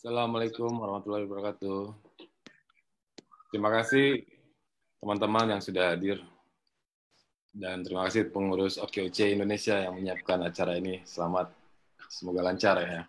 Assalamualaikum warahmatullahi wabarakatuh. Terima kasih teman-teman yang sudah hadir. Dan terima kasih pengurus OKOC Indonesia yang menyiapkan acara ini. Selamat, semoga lancar ya.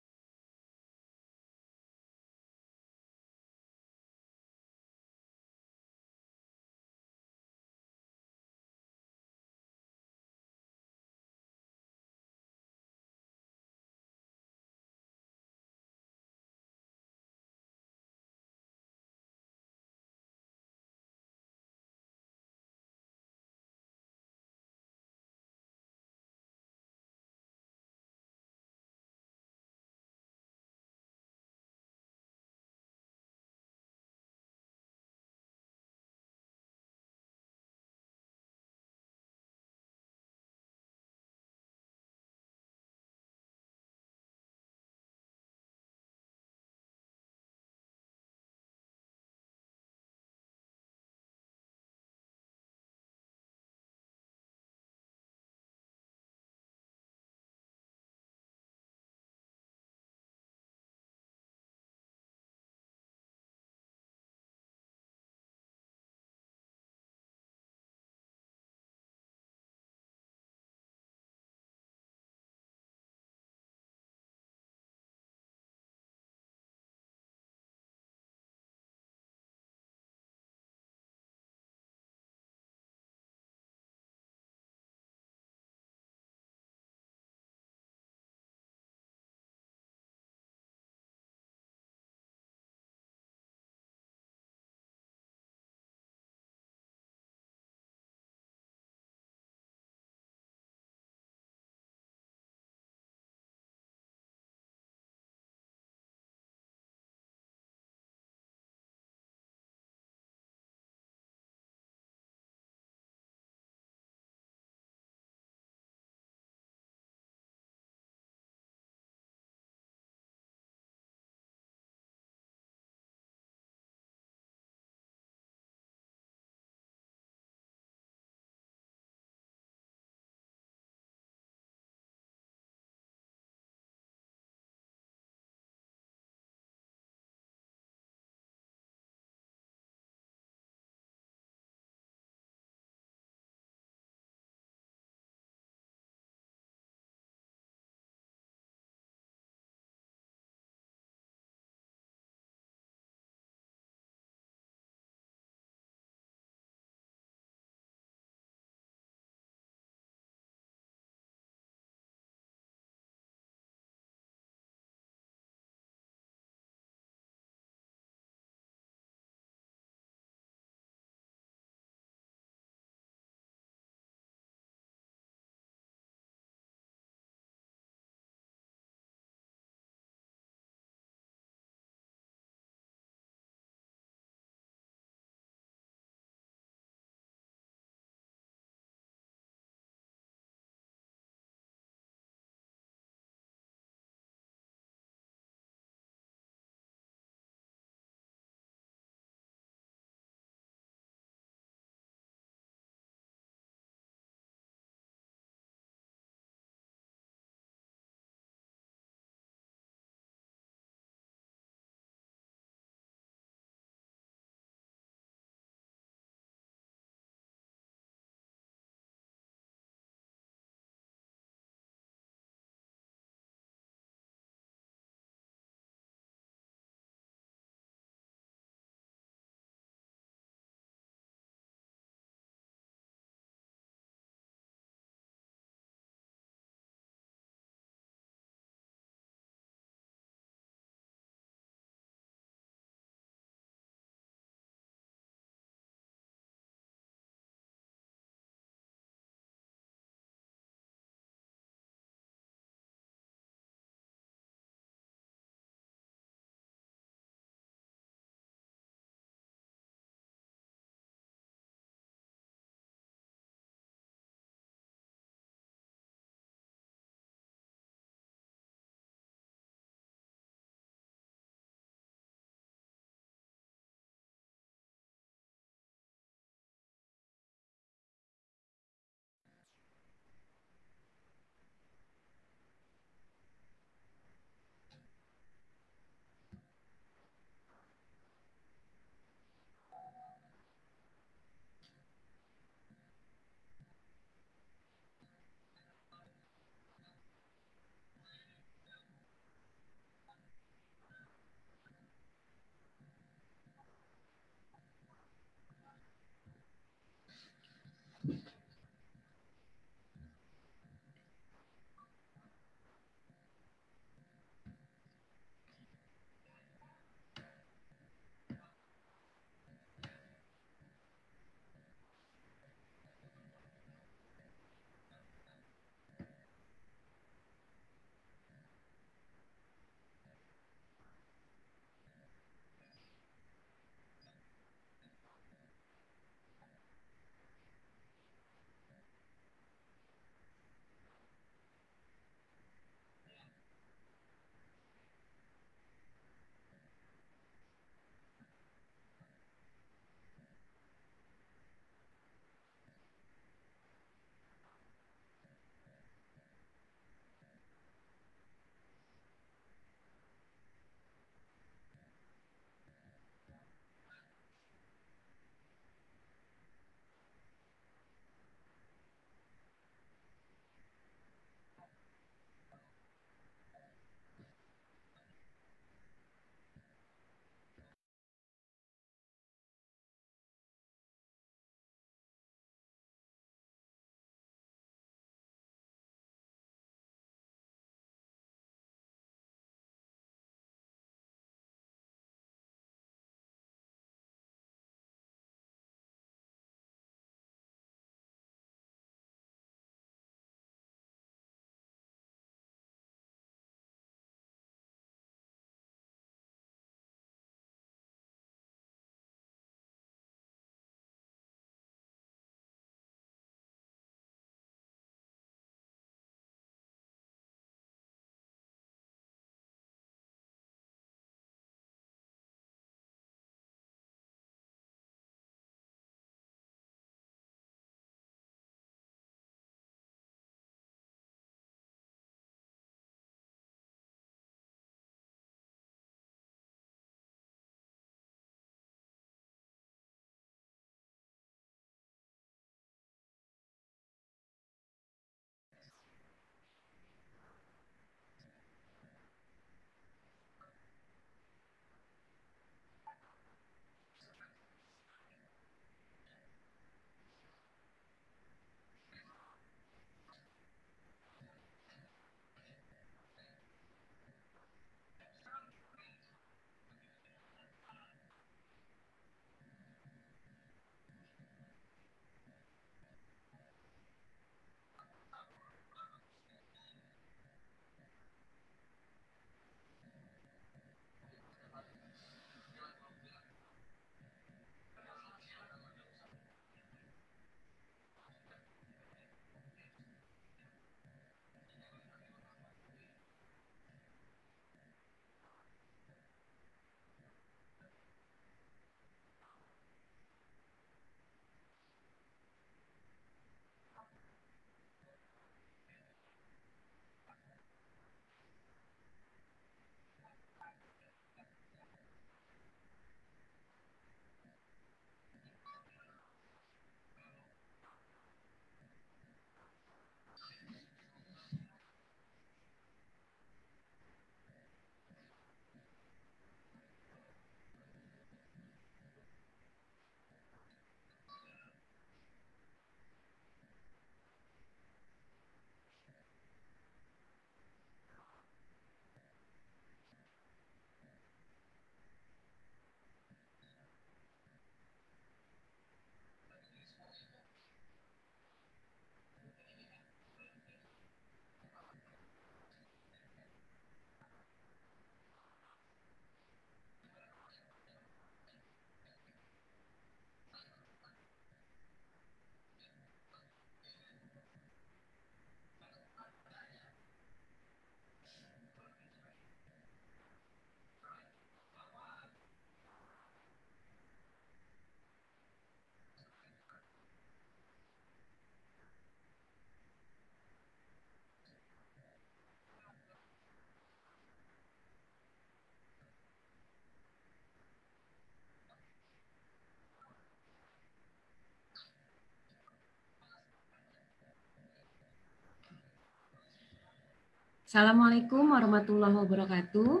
Assalamualaikum warahmatullahi wabarakatuh.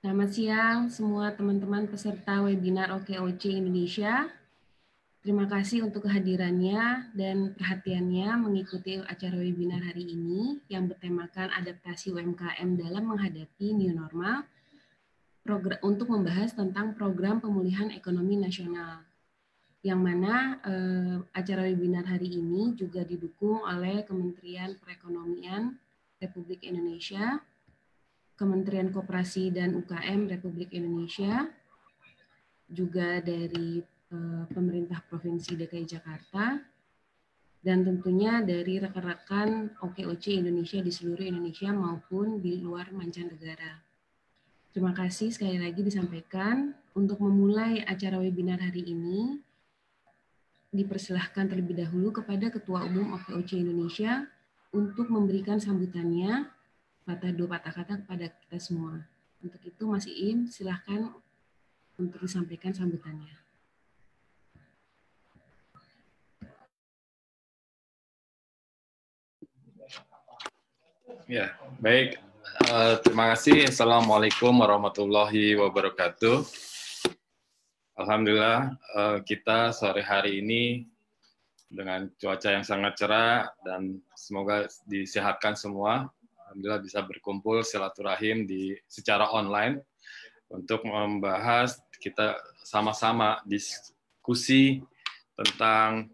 Selamat siang semua teman-teman peserta webinar OKOC Indonesia. Terima kasih untuk kehadirannya dan perhatiannya mengikuti acara webinar hari ini yang bertemakan adaptasi UMKM dalam menghadapi new normal program, untuk membahas tentang program pemulihan ekonomi nasional yang mana eh, acara webinar hari ini juga didukung oleh Kementerian Perekonomian Republik Indonesia, Kementerian Koperasi dan UKM Republik Indonesia, juga dari eh, pemerintah Provinsi DKI Jakarta, dan tentunya dari rekan-rekan OKOC Indonesia di seluruh Indonesia maupun di luar mancanegara. Terima kasih sekali lagi disampaikan. Untuk memulai acara webinar hari ini, dipersilahkan terlebih dahulu kepada Ketua Umum OKOC Indonesia, untuk memberikan sambutannya patah dua patah kata kepada kita semua. Untuk itu Mas Iim silahkan untuk disampaikan sambutannya. Ya, baik. Uh, terima kasih. Assalamualaikum warahmatullahi wabarakatuh. Alhamdulillah uh, kita sore hari ini dengan cuaca yang sangat cerah dan semoga disehatkan semua. Alhamdulillah bisa berkumpul silaturahim di secara online untuk membahas kita sama-sama diskusi tentang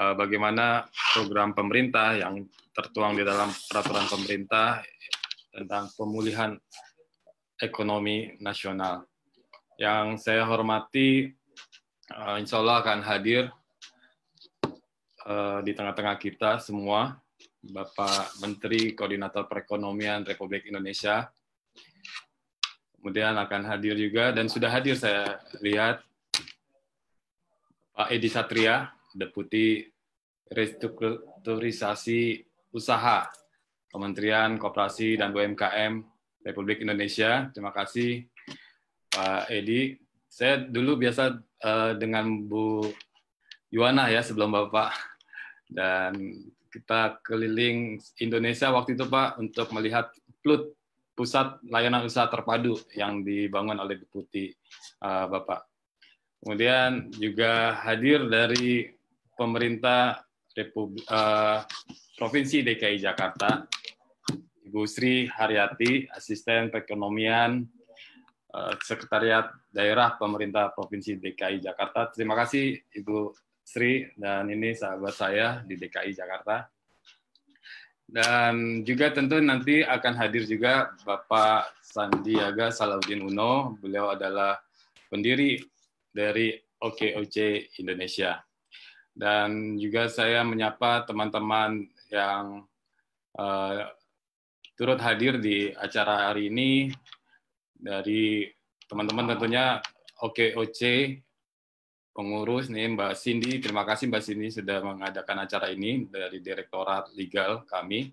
uh, bagaimana program pemerintah yang tertuang di dalam peraturan pemerintah tentang pemulihan ekonomi nasional. Yang saya hormati, uh, insya Allah akan hadir Eh, di tengah-tengah kita semua, Bapak Menteri Koordinator Perekonomian Republik Indonesia. Kemudian akan hadir juga dan sudah hadir saya lihat Pak Edi Satria, Deputi Restrukturisasi Usaha Kementerian Koperasi dan UMKM Republik Indonesia. Terima kasih Pak Edi. Saya dulu biasa uh, dengan Bu Yuwana ya sebelum Bapak dan kita keliling Indonesia waktu itu Pak untuk melihat PLUT pusat layanan usaha terpadu yang dibangun oleh Deputi uh, Bapak. Kemudian juga hadir dari pemerintah uh, Provinsi DKI Jakarta, Ibu Sri Haryati, Asisten Perekonomian uh, Sekretariat Daerah Pemerintah Provinsi DKI Jakarta. Terima kasih Ibu Sri dan ini sahabat saya di DKI Jakarta. Dan juga tentu nanti akan hadir juga Bapak Sandiaga Salahuddin Uno. Beliau adalah pendiri dari OKOC Indonesia. Dan juga saya menyapa teman-teman yang uh, turut hadir di acara hari ini dari teman-teman tentunya OKOC pengurus nih Mbak Cindy. Terima kasih Mbak Cindy sudah mengadakan acara ini dari Direktorat Legal kami.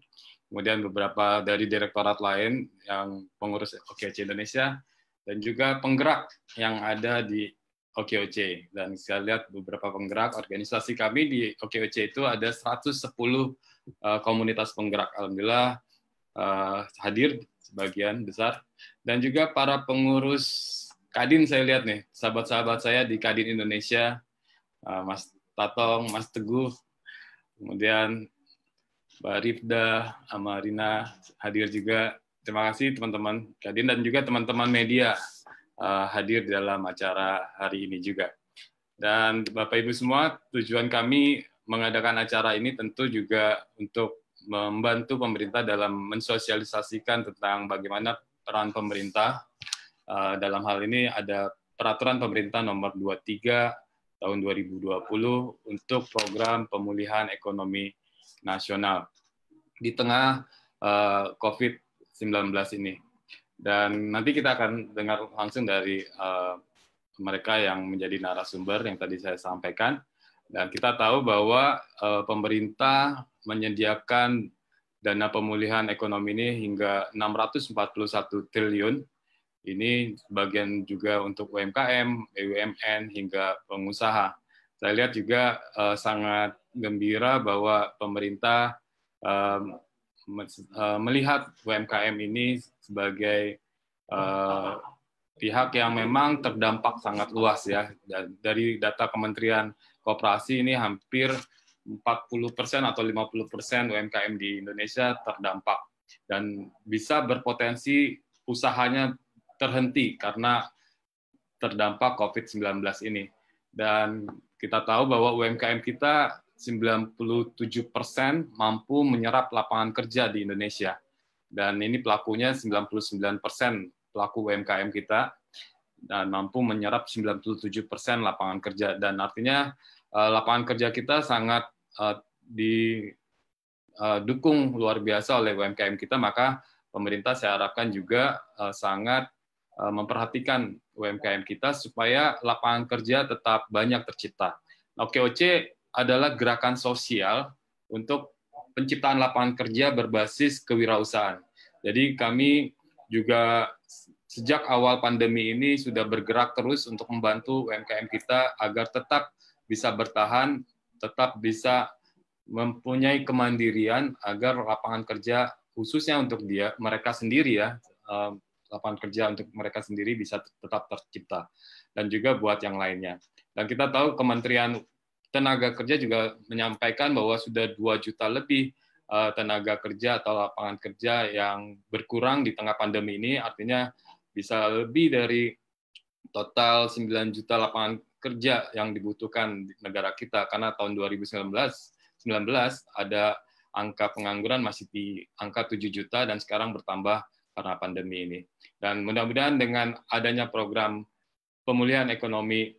Kemudian beberapa dari direktorat lain yang pengurus OKC Indonesia dan juga penggerak yang ada di OKOC. Dan saya lihat beberapa penggerak organisasi kami di OKOC itu ada 110 eh, komunitas penggerak. Alhamdulillah eh, hadir sebagian besar. Dan juga para pengurus Kadin saya lihat nih, sahabat-sahabat saya di Kadin Indonesia, eh, Mas Tatong, Mas Teguh, kemudian Mbak Rifda, Rina hadir juga. Terima kasih teman-teman Kadin dan juga teman-teman media eh, hadir dalam acara hari ini juga. Dan Bapak Ibu semua, tujuan kami mengadakan acara ini tentu juga untuk membantu pemerintah dalam mensosialisasikan tentang bagaimana peran pemerintah Eh, dalam hal ini ada peraturan pemerintah nomor 23 tahun 2020 untuk program pemulihan ekonomi nasional di tengah uh, eh, COVID-19 ini. Dan nanti kita akan dengar langsung dari eh, mereka yang menjadi narasumber yang tadi saya sampaikan. Dan kita tahu bahwa pemerintah menyediakan dana pemulihan ekonomi ini hingga 641 triliun ini bagian juga untuk UMKM, BUMN, e hingga pengusaha. Saya lihat juga uh, sangat gembira bahwa pemerintah uh, melihat UMKM ini sebagai uh, pihak yang memang terdampak sangat luas ya. Dari data Kementerian Kooperasi ini hampir 40 persen atau 50 persen UMKM di Indonesia terdampak dan bisa berpotensi usahanya terhenti karena terdampak COVID-19 ini. Dan kita tahu bahwa UMKM kita 97% mampu menyerap lapangan kerja di Indonesia. Dan ini pelakunya 99% pelaku UMKM kita dan mampu menyerap 97% lapangan kerja dan artinya eh, lapangan kerja kita sangat eh, didukung eh, luar biasa oleh UMKM kita maka pemerintah saya harapkan juga sangat Eh, memperhatikan UMKM kita supaya lapangan kerja tetap banyak tercipta. Oke nah, OKOC adalah gerakan sosial untuk penciptaan lapangan kerja berbasis kewirausahaan. Jadi kami juga sejak awal pandemi ini sudah bergerak terus untuk membantu UMKM kita agar tetap bisa bertahan, tetap bisa mempunyai kemandirian agar lapangan kerja khususnya untuk dia mereka sendiri ya eh, lapangan kerja untuk mereka sendiri bisa tetap tercipta dan juga buat yang lainnya. Dan kita tahu Kementerian Tenaga Kerja juga menyampaikan bahwa sudah 2 juta lebih eh, tenaga kerja atau lapangan kerja yang berkurang di tengah pandemi ini artinya bisa lebih dari total 9 juta lapangan kerja yang dibutuhkan di negara kita karena tahun 2019 19 ada angka pengangguran masih di angka 7 juta dan sekarang bertambah karena pandemi ini. Dan mudah-mudahan dengan adanya program pemulihan ekonomi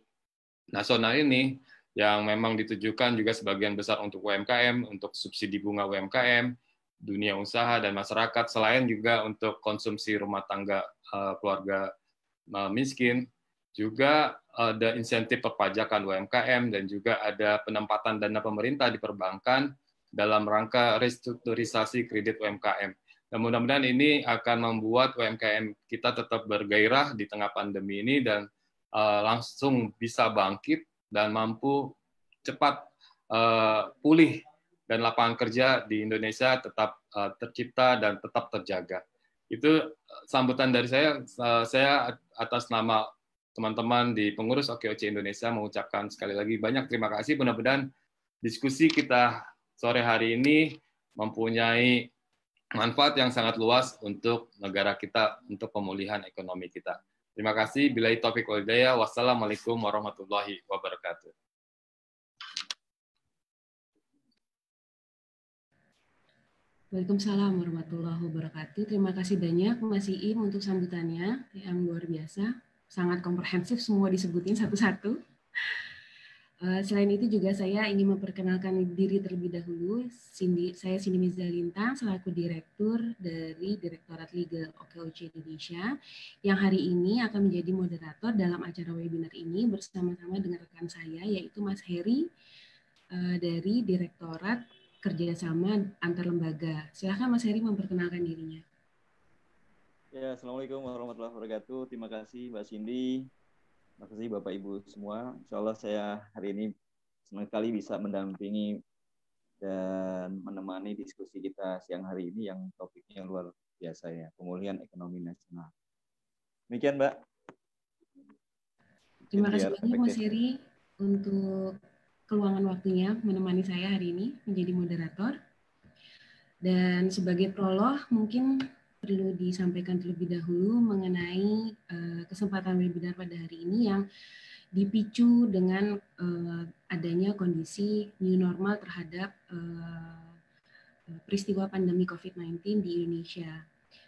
nasional ini yang memang ditujukan juga sebagian besar untuk UMKM, untuk subsidi bunga UMKM, dunia usaha dan masyarakat, selain juga untuk konsumsi rumah tangga eh, keluarga eh, miskin, juga ada insentif perpajakan UMKM dan juga ada penempatan dana pemerintah di perbankan dalam rangka restrukturisasi kredit UMKM. Dan mudah-mudahan ini akan membuat UMKM kita tetap bergairah di tengah pandemi ini dan uh, langsung bisa bangkit dan mampu cepat uh, pulih dan lapangan kerja di Indonesia tetap uh, tercipta dan tetap terjaga. Itu sambutan dari saya. Uh, saya atas nama teman-teman di pengurus OKOC Indonesia mengucapkan sekali lagi banyak terima kasih. Mudah-mudahan diskusi kita sore hari ini mempunyai manfaat yang sangat luas untuk negara kita, untuk pemulihan ekonomi kita. Terima kasih. Bila topik walidaya. Wassalamualaikum warahmatullahi wabarakatuh. Waalaikumsalam warahmatullahi wabarakatuh. Terima kasih banyak Mas Iim untuk sambutannya yang luar biasa. Sangat komprehensif semua disebutin satu-satu. Eh, selain itu juga saya ingin memperkenalkan diri terlebih dahulu. Cindy, saya Cindy Mizda selaku Direktur dari Direktorat Legal OKOC Indonesia, yang hari ini akan menjadi moderator dalam acara webinar ini bersama-sama dengan rekan saya, yaitu Mas Heri eh, dari Direktorat Kerjasama Antar Lembaga. Silahkan Mas Heri memperkenalkan dirinya. Ya, Assalamualaikum warahmatullahi wabarakatuh. Terima kasih Mbak Cindy. Terima kasih Bapak Ibu semua. Insya Allah saya hari ini senang sekali bisa mendampingi dan menemani diskusi kita siang hari ini yang topiknya luar biasa ya, pemulihan ekonomi nasional. Demikian Mbak. Terima kasih banyak Mas Heri untuk keluangan waktunya menemani saya hari ini menjadi moderator. Dan sebagai prolog mungkin perlu disampaikan terlebih dahulu mengenai uh, kesempatan webinar pada hari ini yang dipicu dengan uh, adanya kondisi new normal terhadap uh, peristiwa pandemi COVID-19 di Indonesia.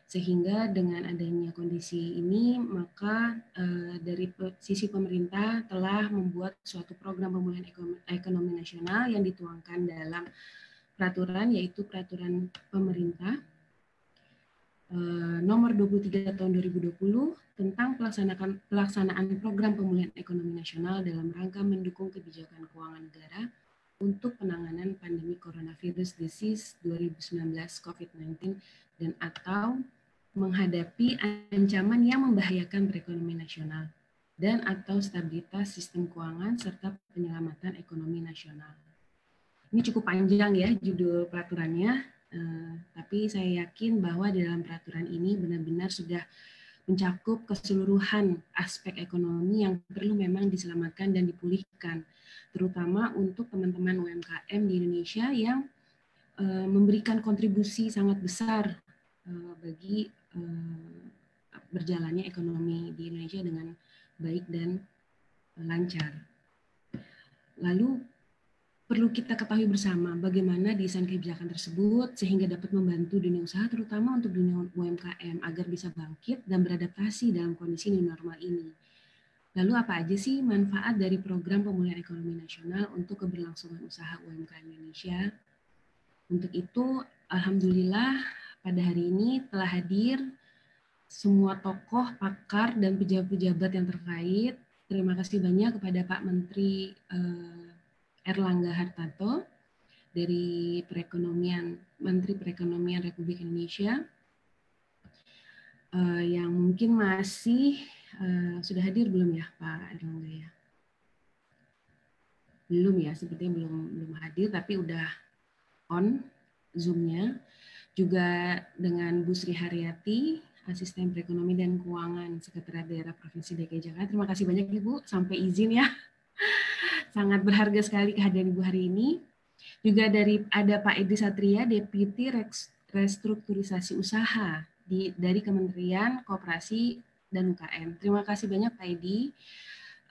Sehingga dengan adanya kondisi ini, maka uh, dari sisi pemerintah telah membuat suatu program pemulihan ekonomi, ekonomi nasional yang dituangkan dalam peraturan, yaitu peraturan pemerintah Eh, nomor 23 tahun 2020 tentang pelaksanaan, pelaksanaan program pemulihan ekonomi nasional dalam rangka mendukung kebijakan keuangan negara untuk penanganan pandemi coronavirus disease 2019 COVID-19 dan atau menghadapi ancaman yang membahayakan perekonomian nasional dan atau stabilitas sistem keuangan serta penyelamatan ekonomi nasional. Ini cukup panjang ya judul peraturannya, Eh, tapi saya yakin bahwa di dalam peraturan ini benar-benar sudah mencakup keseluruhan aspek ekonomi yang perlu memang diselamatkan dan dipulihkan, terutama untuk teman-teman UMKM di Indonesia yang eh, memberikan kontribusi sangat besar eh, bagi berjalannya ekonomi di Indonesia dengan baik dan lancar. Lalu perlu kita ketahui bersama bagaimana desain kebijakan tersebut sehingga dapat membantu dunia usaha terutama untuk dunia UMKM agar bisa bangkit dan beradaptasi dalam kondisi new normal ini. Lalu apa aja sih manfaat dari program pemulihan ekonomi nasional untuk keberlangsungan usaha UMKM Indonesia? Untuk itu, alhamdulillah pada hari ini telah hadir semua tokoh, pakar dan pejabat-pejabat yang terkait. Terima kasih banyak kepada Pak Menteri eh, Erlangga Hartarto dari perekonomian Menteri Perekonomian Republik Indonesia uh, yang mungkin masih uh, sudah hadir belum ya Pak Erlangga ya? Belum ya, sepertinya belum belum hadir tapi udah on zoomnya Juga dengan Bu Sri Haryati, Asisten Perekonomi dan Keuangan Sekretariat Daerah Provinsi DKI Jakarta. Terima kasih banyak Ibu, sampai izin ya sangat berharga sekali kehadiran Ibu hari ini. Juga dari ada Pak Edi Satria, Deputi Restrukturisasi Usaha di, dari Kementerian Kooperasi dan UKM. Terima kasih banyak Pak Edi.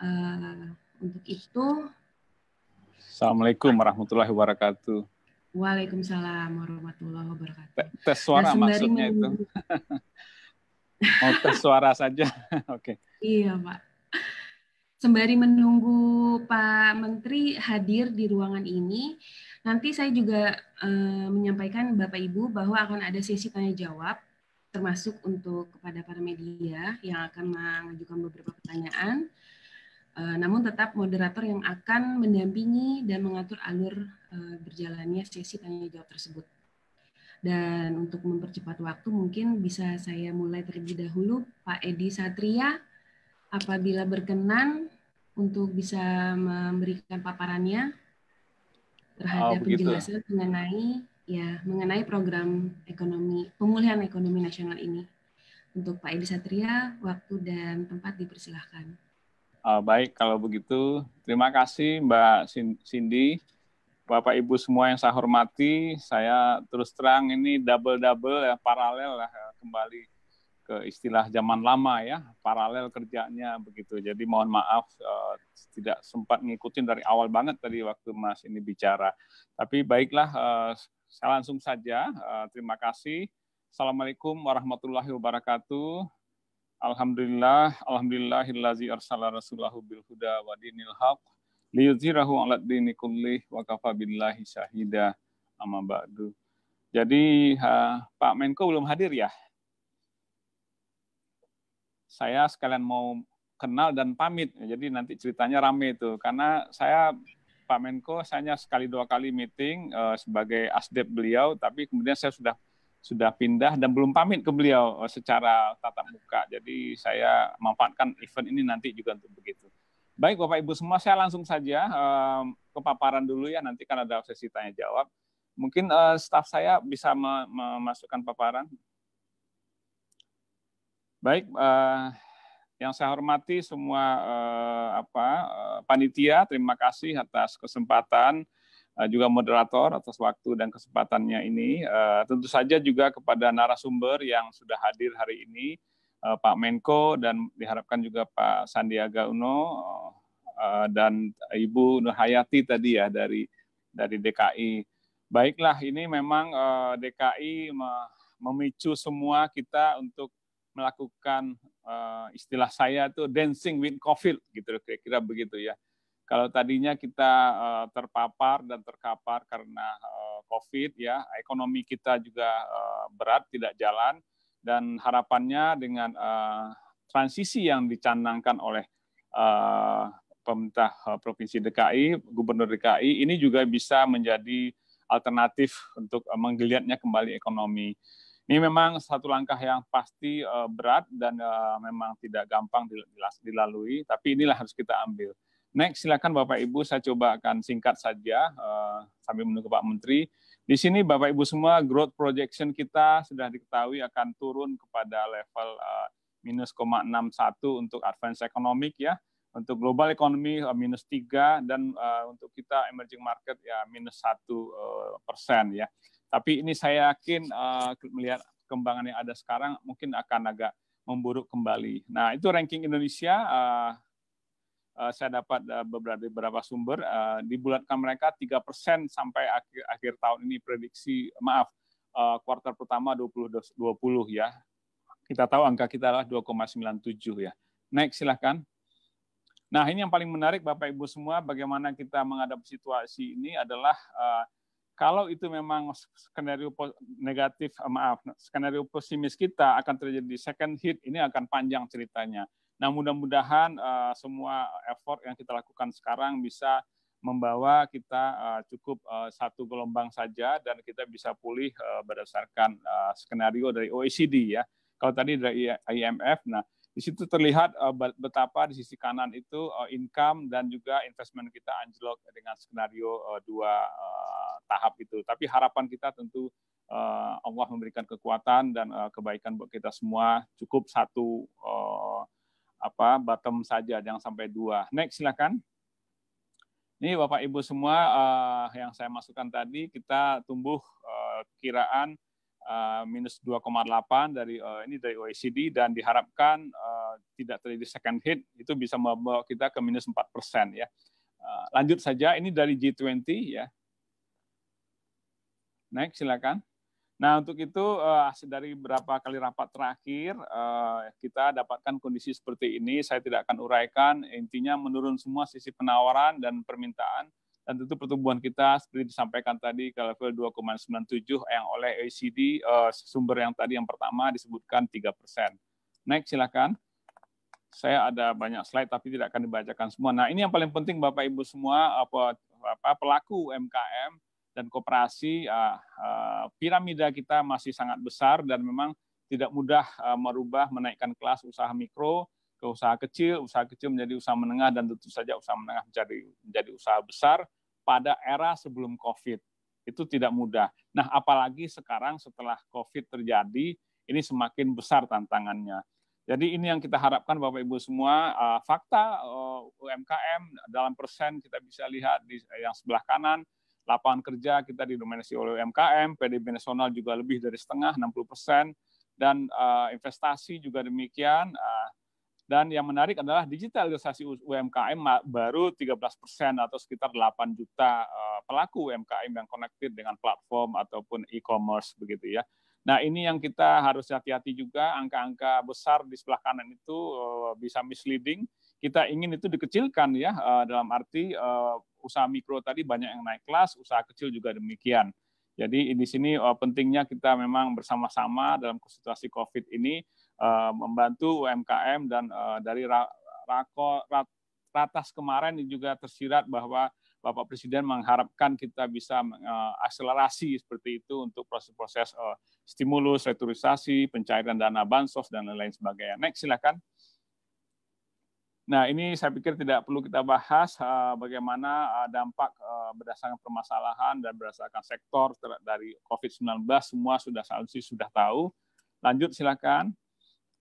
Uh, untuk itu. Assalamualaikum warahmatullahi wabarakatuh. Waalaikumsalam warahmatullahi wabarakatuh. Tes suara nah, maksudnya itu. Mau tes suara saja. Oke. Okay. Iya, Pak. Sembari menunggu Pak Menteri hadir di ruangan ini, nanti saya juga e, menyampaikan Bapak Ibu bahwa akan ada sesi tanya jawab termasuk untuk kepada para media yang akan mengajukan beberapa pertanyaan. E, namun tetap moderator yang akan mendampingi dan mengatur alur e, berjalannya sesi tanya jawab tersebut. Dan untuk mempercepat waktu mungkin bisa saya mulai terlebih dahulu Pak Edi Satria apabila berkenan untuk bisa memberikan paparannya terhadap oh, penjelasan mengenai ya mengenai program ekonomi pemulihan ekonomi nasional ini. Untuk Pak Edi Satria, waktu dan tempat dipersilahkan. Oh, baik, kalau begitu terima kasih Mbak Cindy. Bapak Ibu semua yang saya hormati, saya terus terang ini double double ya paralel lah kembali ke istilah zaman lama ya, paralel kerjanya begitu. Jadi mohon maaf uh, tidak sempat ngikutin dari awal banget tadi waktu Mas ini bicara. Tapi baiklah uh, saya langsung saja. Uh, terima kasih. Assalamualaikum warahmatullahi wabarakatuh. Alhamdulillah, alhamdulillahillazi arsala rasulahu bil huda wa dinil haq liyuzhirahu 'ala dini kulli wa kafa billahi syahida amma ba'du. Jadi uh, Pak Menko belum hadir ya? saya sekalian mau kenal dan pamit. Jadi nanti ceritanya rame itu karena saya Pak Menko saya sekali dua kali meeting uh, sebagai asdep beliau, tapi kemudian saya sudah sudah pindah dan belum pamit ke beliau eh, secara tatap muka. Jadi saya manfaatkan event ini nanti juga untuk begitu. Baik Bapak Ibu semua, saya langsung saja uh, ke paparan dulu ya. Nanti kan ada sesi tanya jawab. Mungkin uh, staf saya bisa memasukkan paparan. Baik, uh, yang saya hormati semua uh, apa uh, panitia, terima kasih atas kesempatan uh, juga moderator atas waktu dan kesempatannya ini. Uh, tentu saja juga kepada narasumber yang sudah hadir hari ini, uh, Pak Menko dan diharapkan juga Pak Sandiaga Uno uh, dan Ibu Nurhayati tadi ya dari dari DKI. Baiklah, ini memang uh, DKI memicu semua kita untuk melakukan uh, istilah saya itu dancing with COVID gitu kira-kira begitu ya. Kalau tadinya kita uh, terpapar dan terkapar karena uh, COVID ya, ekonomi kita juga uh, berat tidak jalan dan harapannya dengan uh, transisi yang dicanangkan oleh uh, pemerintah uh, provinsi DKI, gubernur DKI ini juga bisa menjadi alternatif untuk menggeliatnya kembali ekonomi. Ini memang satu langkah yang pasti uh, berat dan uh, memang tidak gampang dilalui, tapi inilah harus kita ambil. Next, silakan Bapak Ibu, saya coba akan singkat saja uh, sambil menunggu Pak Menteri. Di sini Bapak Ibu semua growth projection kita sudah diketahui akan turun kepada level uh, minus 0,61 untuk advance economic ya. Untuk global economy uh, minus 3 dan uh, untuk kita emerging market ya minus satu uh, persen ya. Tapi ini saya yakin uh, melihat perkembangan yang ada sekarang mungkin akan agak memburuk kembali. Nah, itu ranking Indonesia uh, uh, saya dapat uh, beberapa beberapa sumber uh, dibulatkan mereka 3% sampai akhir akhir tahun ini prediksi maaf uh, kuartal pertama dua puluh ya. Kita tahu angka kita adalah 2,97 ya. Next silahkan. Nah, ini yang paling menarik Bapak Ibu semua bagaimana kita menghadapi situasi ini adalah uh, kalau itu memang skenario negatif, eh, maaf, skenario pesimis kita akan terjadi second hit, ini akan panjang ceritanya. Nah, mudah-mudahan uh, semua effort yang kita lakukan sekarang bisa membawa kita uh, cukup uh, satu gelombang saja dan kita bisa pulih uh, berdasarkan uh, skenario dari OECD ya. Kalau tadi dari IMF, nah di situ terlihat uh, betapa di sisi kanan itu uh, income dan juga investment kita anjlok dengan skenario uh, dua uh, tahap itu. Tapi harapan kita tentu uh, Allah memberikan kekuatan dan uh, kebaikan buat kita semua. Cukup satu uh, apa bottom saja, jangan sampai dua. Next silakan. Ini Bapak Ibu semua uh, yang saya masukkan tadi kita tumbuh uh, kiraan Eh, minus 2,8 dari uh, ini dari OECD dan diharapkan uh, tidak terjadi second hit itu bisa membawa kita ke minus 4 persen ya. Uh, lanjut saja ini dari G20 ya. Next silakan. Nah untuk itu uh, dari beberapa kali rapat terakhir uh, kita dapatkan kondisi seperti ini. Saya tidak akan uraikan. Intinya menurun semua sisi penawaran dan permintaan dan tentu pertumbuhan kita seperti disampaikan tadi ke level 2,97 yang oleh OECD eh, sumber yang tadi yang pertama disebutkan 3 persen. Next silakan. Saya ada banyak slide tapi tidak akan dibacakan semua. Nah ini yang paling penting Bapak Ibu semua eh, apa, apa pelaku UMKM dan koperasi uh, uh, piramida kita masih sangat besar dan memang tidak mudah uh, merubah menaikkan kelas usaha mikro ke usaha kecil, usaha kecil menjadi usaha menengah dan tentu saja usaha menengah menjadi menjadi usaha besar pada era sebelum COVID. Itu tidak mudah. Nah, apalagi sekarang setelah COVID terjadi, ini semakin besar tantangannya. Jadi ini yang kita harapkan Bapak Ibu semua uh, fakta uh, eh, UMKM dalam persen kita bisa lihat di eh, yang sebelah kanan lapangan kerja kita didominasi oleh UMKM, PDB nasional juga lebih dari setengah 60 persen dan uh, investasi juga demikian. Uh, dan yang menarik adalah digitalisasi UMKM baru 13 persen atau sekitar 8 juta eh, pelaku UMKM yang connected dengan platform ataupun e-commerce begitu ya. Nah ini yang kita harus hati-hati juga angka-angka besar di sebelah kanan itu eh, bisa misleading. Kita ingin itu dikecilkan ya eh, dalam arti usaha mikro tadi banyak yang naik kelas, usaha kecil juga demikian. Jadi di sini pentingnya kita memang bersama-sama dalam situasi COVID ini Eh, membantu UMKM dan eh, dari rako, ratas kemarin juga tersirat bahwa Bapak Presiden mengharapkan kita bisa mengakselerasi eh, seperti itu untuk proses-proses stimulus, returisasi, pencairan dana bansos, dan lain-lain sebagainya. Next, silakan. Nah, ini saya pikir tidak perlu kita bahas bagaimana dampak berdasarkan permasalahan dan berdasarkan sektor dari COVID-19, semua sudah sudah tahu. Lanjut, silakan.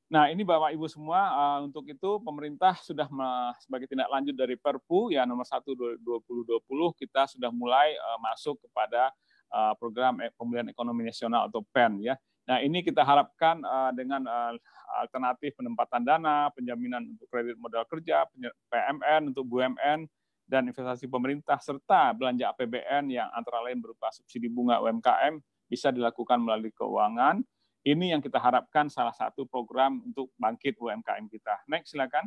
Nah, ini Bapak Ibu semua, uh, untuk itu pemerintah sudah me, sebagai tindak lanjut dari Perpu ya nomor 1 2020 kita sudah mulai uh, masuk kepada uh, program e-, pemulihan ekonomi nasional atau PEN ya. Nah, ini kita harapkan uh, dengan uh, alternatif penempatan dana, penjaminan untuk kredit modal kerja, PMN untuk BUMN dan investasi pemerintah serta belanja APBN yang antara lain berupa subsidi bunga UMKM bisa dilakukan melalui keuangan ini yang kita harapkan salah satu program untuk bangkit UMKM kita. Next, silakan.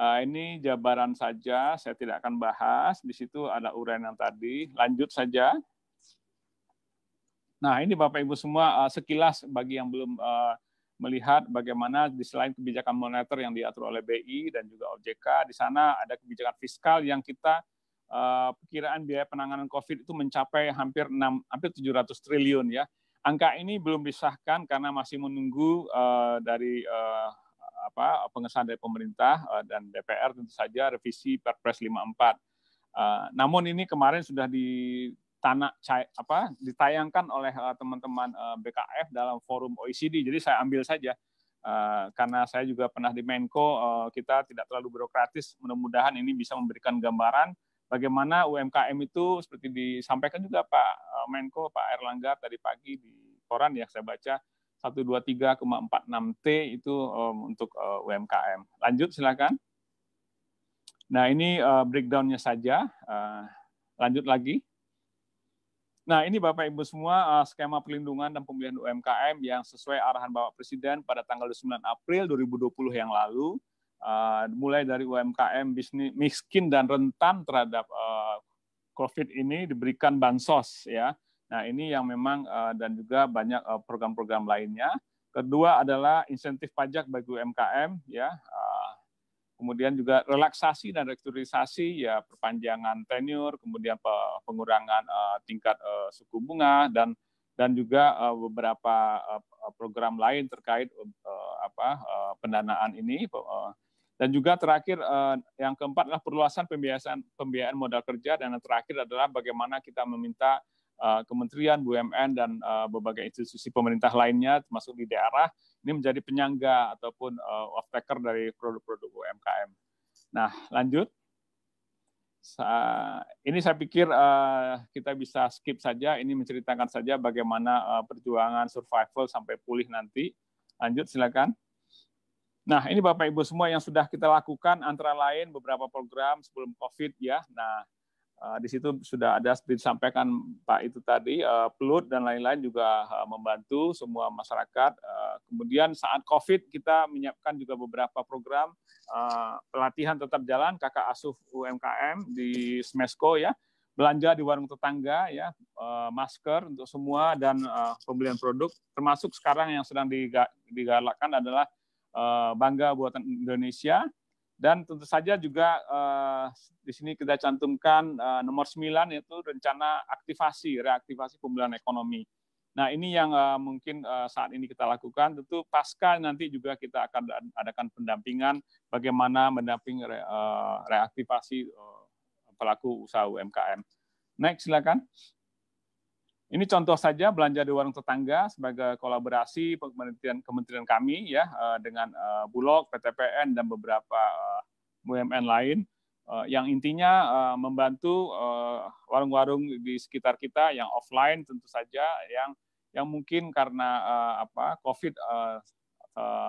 Eh, ini jabaran saja, saya tidak akan bahas. Di situ ada uraian yang tadi. Lanjut saja. Nah, ini Bapak Ibu semua eh, sekilas bagi yang belum eh, melihat bagaimana di selain kebijakan moneter yang diatur oleh BI dan juga OJK, di sana ada kebijakan fiskal yang kita perkiraan biaya penanganan COVID itu mencapai hampir 6 hampir 700 triliun ya. Angka ini belum disahkan karena masih menunggu uh, dari uh, apa pengesahan dari pemerintah uh, dan DPR tentu saja revisi Perpres 54. Uh, namun ini kemarin sudah di tanah apa ditayangkan oleh teman-teman uh, uh, BKF dalam forum OECD. Jadi saya ambil saja uh, karena saya juga pernah di Menko uh, kita tidak terlalu birokratis. Mudah-mudahan ini bisa memberikan gambaran bagaimana UMKM itu seperti disampaikan juga Pak eh, Menko, Pak Erlangga tadi pagi di koran ya saya baca 123,46T itu um, untuk uh, eh, UMKM. Lanjut silakan. Nah, ini uh, breakdownnya saja. Uh, lanjut lagi. Nah, ini Bapak Ibu semua uh, skema perlindungan dan pembiayaan UMKM yang sesuai arahan Bapak Presiden pada tanggal 9 April 2020 yang lalu uh, mulai dari UMKM bisnis miskin dan rentan terhadap uh, COVID ini diberikan bansos ya. Nah ini yang memang uh, dan juga banyak program-program uh, lainnya. Kedua adalah insentif pajak bagi UMKM ya. Uh, kemudian juga relaksasi dan restrukturisasi ya perpanjangan tenure, kemudian pengurangan uh, tingkat uh, suku bunga dan dan juga uh, beberapa uh, program lain terkait uh, apa uh, pendanaan ini. Uh, dan juga terakhir eh, yang keempat adalah perluasan pembiayaan pembiayaan modal kerja dan yang terakhir adalah bagaimana kita meminta eh, kementerian, BUMN dan eh, berbagai institusi pemerintah lainnya termasuk di daerah ini menjadi penyangga ataupun off taker dari produk-produk UMKM. Nah, lanjut. Ini saya pikir kita bisa skip saja. Ini menceritakan saja bagaimana perjuangan survival sampai pulih nanti. Lanjut, silakan. Nah, ini Bapak Ibu semua yang sudah kita lakukan antara lain beberapa program sebelum Covid ya. Nah, eh, di situ sudah ada seperti disampaikan Pak itu tadi, eh, pelut dan lain-lain juga eh, membantu semua masyarakat. Kemudian saat COVID kita menyiapkan juga beberapa program pelatihan tetap jalan kakak asuh UMKM di Smesco ya, belanja di warung tetangga ya, masker untuk semua dan pembelian produk. Termasuk sekarang yang sedang digalakkan adalah Eh, bangga buatan Indonesia. Dan tentu saja juga uh, di sini kita cantumkan uh, nomor 9 yaitu rencana aktivasi, reaktivasi pemulihan ekonomi. Nah ini yang uh, mungkin uh, saat ini kita lakukan, tentu pasca nanti juga kita akan adakan pendampingan bagaimana mendamping re, uh, reaktivasi uh, pelaku usaha UMKM. Next silakan. Ini contoh saja belanja di warung tetangga sebagai kolaborasi kementerian kementerian kami ya eh, dengan eh, Bulog, PTPN dan beberapa BUMN eh, lain yang intinya membantu warung-warung di sekitar kita yang offline tentu saja yang yang mungkin karena apa Covid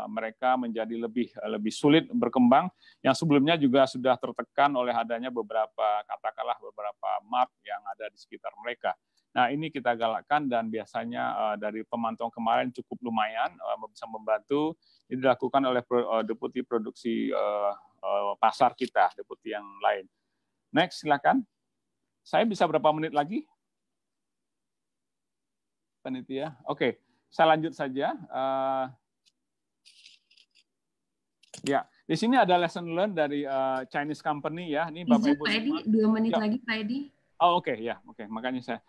mereka menjadi lebih lebih sulit berkembang yang sebelumnya juga sudah tertekan oleh adanya beberapa katakanlah beberapa mark yang ada di sekitar mereka. Nah, ini kita galakkan dan biasanya uh, dari pemantauan kemarin cukup lumayan uh, bisa membantu. Ini dilakukan oleh pro, uh, deputi produksi uh, uh, pasar kita, deputi yang lain. Next, silakan. Saya bisa berapa menit lagi? Panitia. Oke, okay. saya lanjut saja. Uh, ya. Di sini ada lesson learn dari uh, Chinese company ya. Ini Bapak iya, Ibu. Pak Edi, dua menit ya. lagi Pak Edi. Oh oke okay, ya, oke. Okay. Makanya saya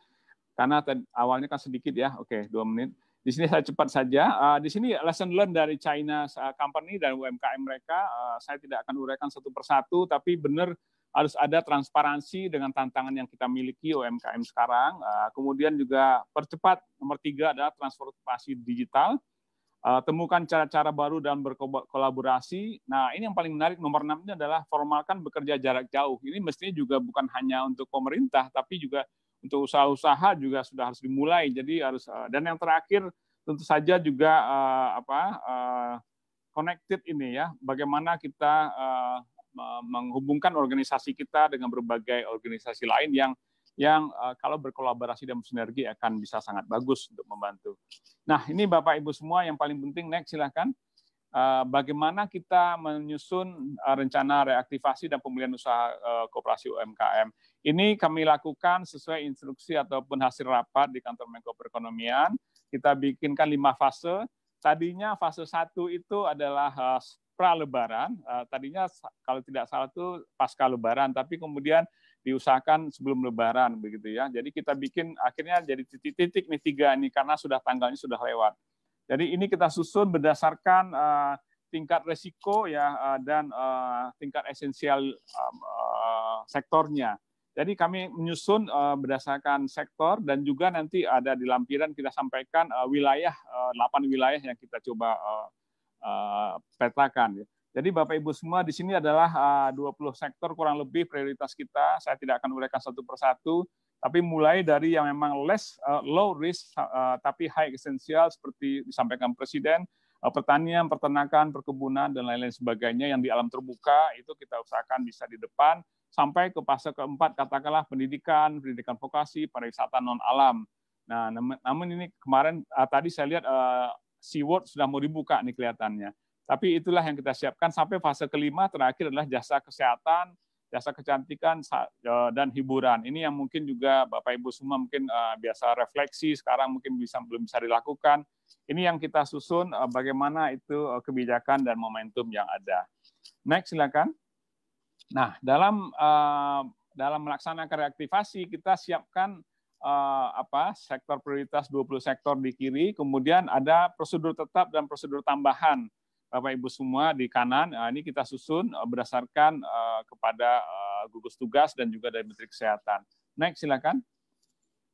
karena awalnya kan sedikit ya, oke okay, dua menit. Di sini saya cepat saja. Uh, di sini lesson learn dari China eh, company dan UMKM mereka, uh, saya tidak akan uraikan satu persatu, tapi benar harus ada transparansi dengan tantangan yang kita miliki UMKM sekarang. Kemudian juga percepat nomor tiga adalah transformasi digital. Temukan cara-cara baru dan berkolaborasi. Nah, ini yang paling menarik nomor enamnya adalah formalkan bekerja jarak jauh. Ini mestinya juga bukan hanya untuk pemerintah, tapi juga untuk usaha-usaha juga sudah harus dimulai. Jadi harus eh, dan yang terakhir tentu saja juga eh, apa eh, connected ini ya, bagaimana kita menghubungkan organisasi kita dengan berbagai organisasi lain yang yang uh, kalau berkolaborasi dan bersinergi akan bisa sangat bagus untuk membantu. Nah, ini Bapak Ibu semua yang paling penting next silahkan. bagaimana kita menyusun rencana reaktivasi dan pemulihan usaha koperasi kooperasi UMKM. Ini kami lakukan sesuai instruksi ataupun hasil rapat di kantor Menko Perekonomian. Kita bikinkan lima fase. Tadinya fase satu itu adalah eh, pra Lebaran. Eh, tadinya kalau tidak salah itu pasca Lebaran, tapi kemudian diusahakan sebelum Lebaran begitu ya. Jadi kita bikin akhirnya jadi titik-titik nih tiga ini karena sudah tanggalnya sudah lewat. Jadi ini kita susun berdasarkan eh, tingkat resiko ya dan tingkat esensial sektornya jadi kami menyusun uh, berdasarkan sektor dan juga nanti ada di lampiran kita sampaikan uh, wilayah uh, wilayah yang kita coba uh, uh, petakan. Ya. Jadi Bapak Ibu semua di sini adalah uh, 20 sektor kurang lebih prioritas kita. Saya tidak akan uraikan satu persatu, tapi mulai dari yang memang less uh, low risk uh, tapi high essential seperti disampaikan Presiden, uh, pertanian, pertanakan, perkebunan dan lain-lain sebagainya yang di alam terbuka itu kita usahakan bisa di depan sampai ke fase keempat katakanlah pendidikan, pendidikan vokasi, pariwisata non alam. Nah, namun ini kemarin uh, tadi saya lihat uh, SeaWorld sudah mau dibuka nih kelihatannya. Tapi itulah yang kita siapkan sampai fase kelima terakhir adalah jasa kesehatan, jasa kecantikan eh, dan hiburan. Ini yang mungkin juga Bapak Ibu semua mungkin uh, biasa refleksi sekarang mungkin bisa belum bisa dilakukan. Ini yang kita susun uh, bagaimana itu kebijakan dan momentum yang ada. Next silakan. Nah, dalam uh, dalam melaksanakan reaktivasi kita siapkan uh, apa sektor prioritas 20 sektor di kiri, kemudian ada prosedur tetap dan prosedur tambahan Bapak Ibu semua di kanan. uh, ini kita susun eh, berdasarkan uh, kepada uh, gugus tugas dan juga dari Menteri Kesehatan. Next silakan.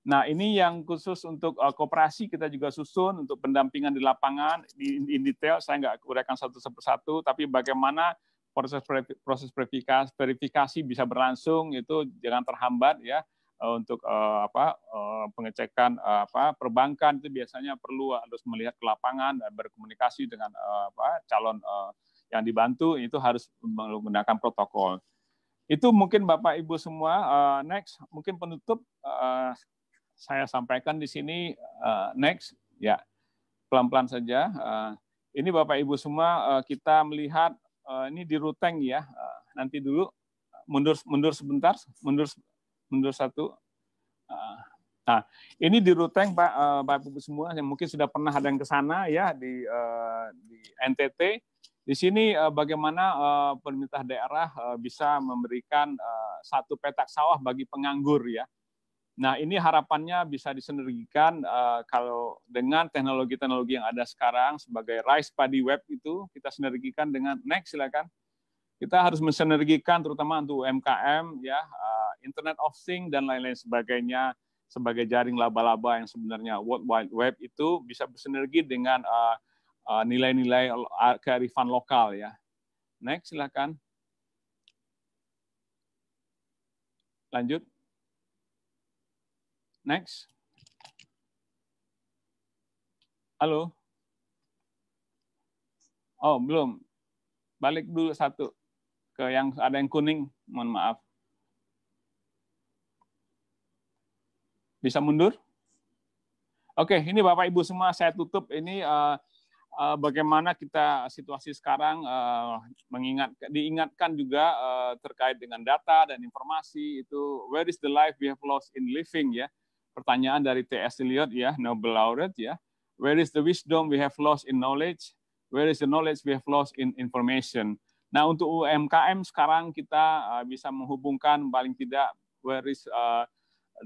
Nah, ini yang khusus untuk uh, kooperasi kita juga susun untuk pendampingan di lapangan di detail saya nggak uraikan satu satu tapi bagaimana proses proses verifikasi, verifikasi bisa berlangsung itu jangan terhambat ya eh, untuk uh, apa uh, pengecekan uh, apa perbankan itu biasanya perlu harus melihat ke lapangan dan berkomunikasi dengan uh, apa calon uh, yang dibantu itu harus menggunakan protokol. Itu mungkin Bapak Ibu semua uh, next mungkin penutup uh, saya sampaikan di sini uh, next ya pelan-pelan saja uh, ini Bapak Ibu semua uh, kita melihat Eh, ini di Ruteng ya. Eh, nanti dulu eh, mundur mundur sebentar, mundur mundur satu. nah, ini di Ruteng Pak uh, Bapak Ibu semua yang mungkin sudah pernah ada yang ke sana ya di di NTT. Di sini bagaimana uh, pemerintah daerah bisa memberikan satu petak sawah bagi penganggur ya. Nah, ini harapannya bisa disinergikan uh, eh, kalau dengan teknologi-teknologi yang ada sekarang sebagai rice paddy web itu kita sinergikan dengan next silakan. Kita harus mensinergikan terutama untuk UMKM ya, uh, Internet of Things dan lain-lain sebagainya sebagai jaring laba-laba yang sebenarnya World Wide Web itu bisa bersinergi dengan uh, uh, nilai-nilai kearifan lokal ya. Next silakan. Lanjut. Next. Halo. Oh, belum. Balik dulu satu ke yang ada yang kuning, mohon maaf. Bisa mundur? Oke, ini Bapak Ibu semua saya tutup ini uh, uh, bagaimana kita situasi sekarang uh, mengingat diingatkan juga uh, terkait dengan data dan informasi itu where is the life we have lost in living ya pertanyaan dari T.S. Eliot ya, Nobel laureate ya. Where is the wisdom we have lost in knowledge? Where is the knowledge we have lost in information? Nah, untuk UMKM sekarang kita uh, bisa menghubungkan paling tidak where is uh,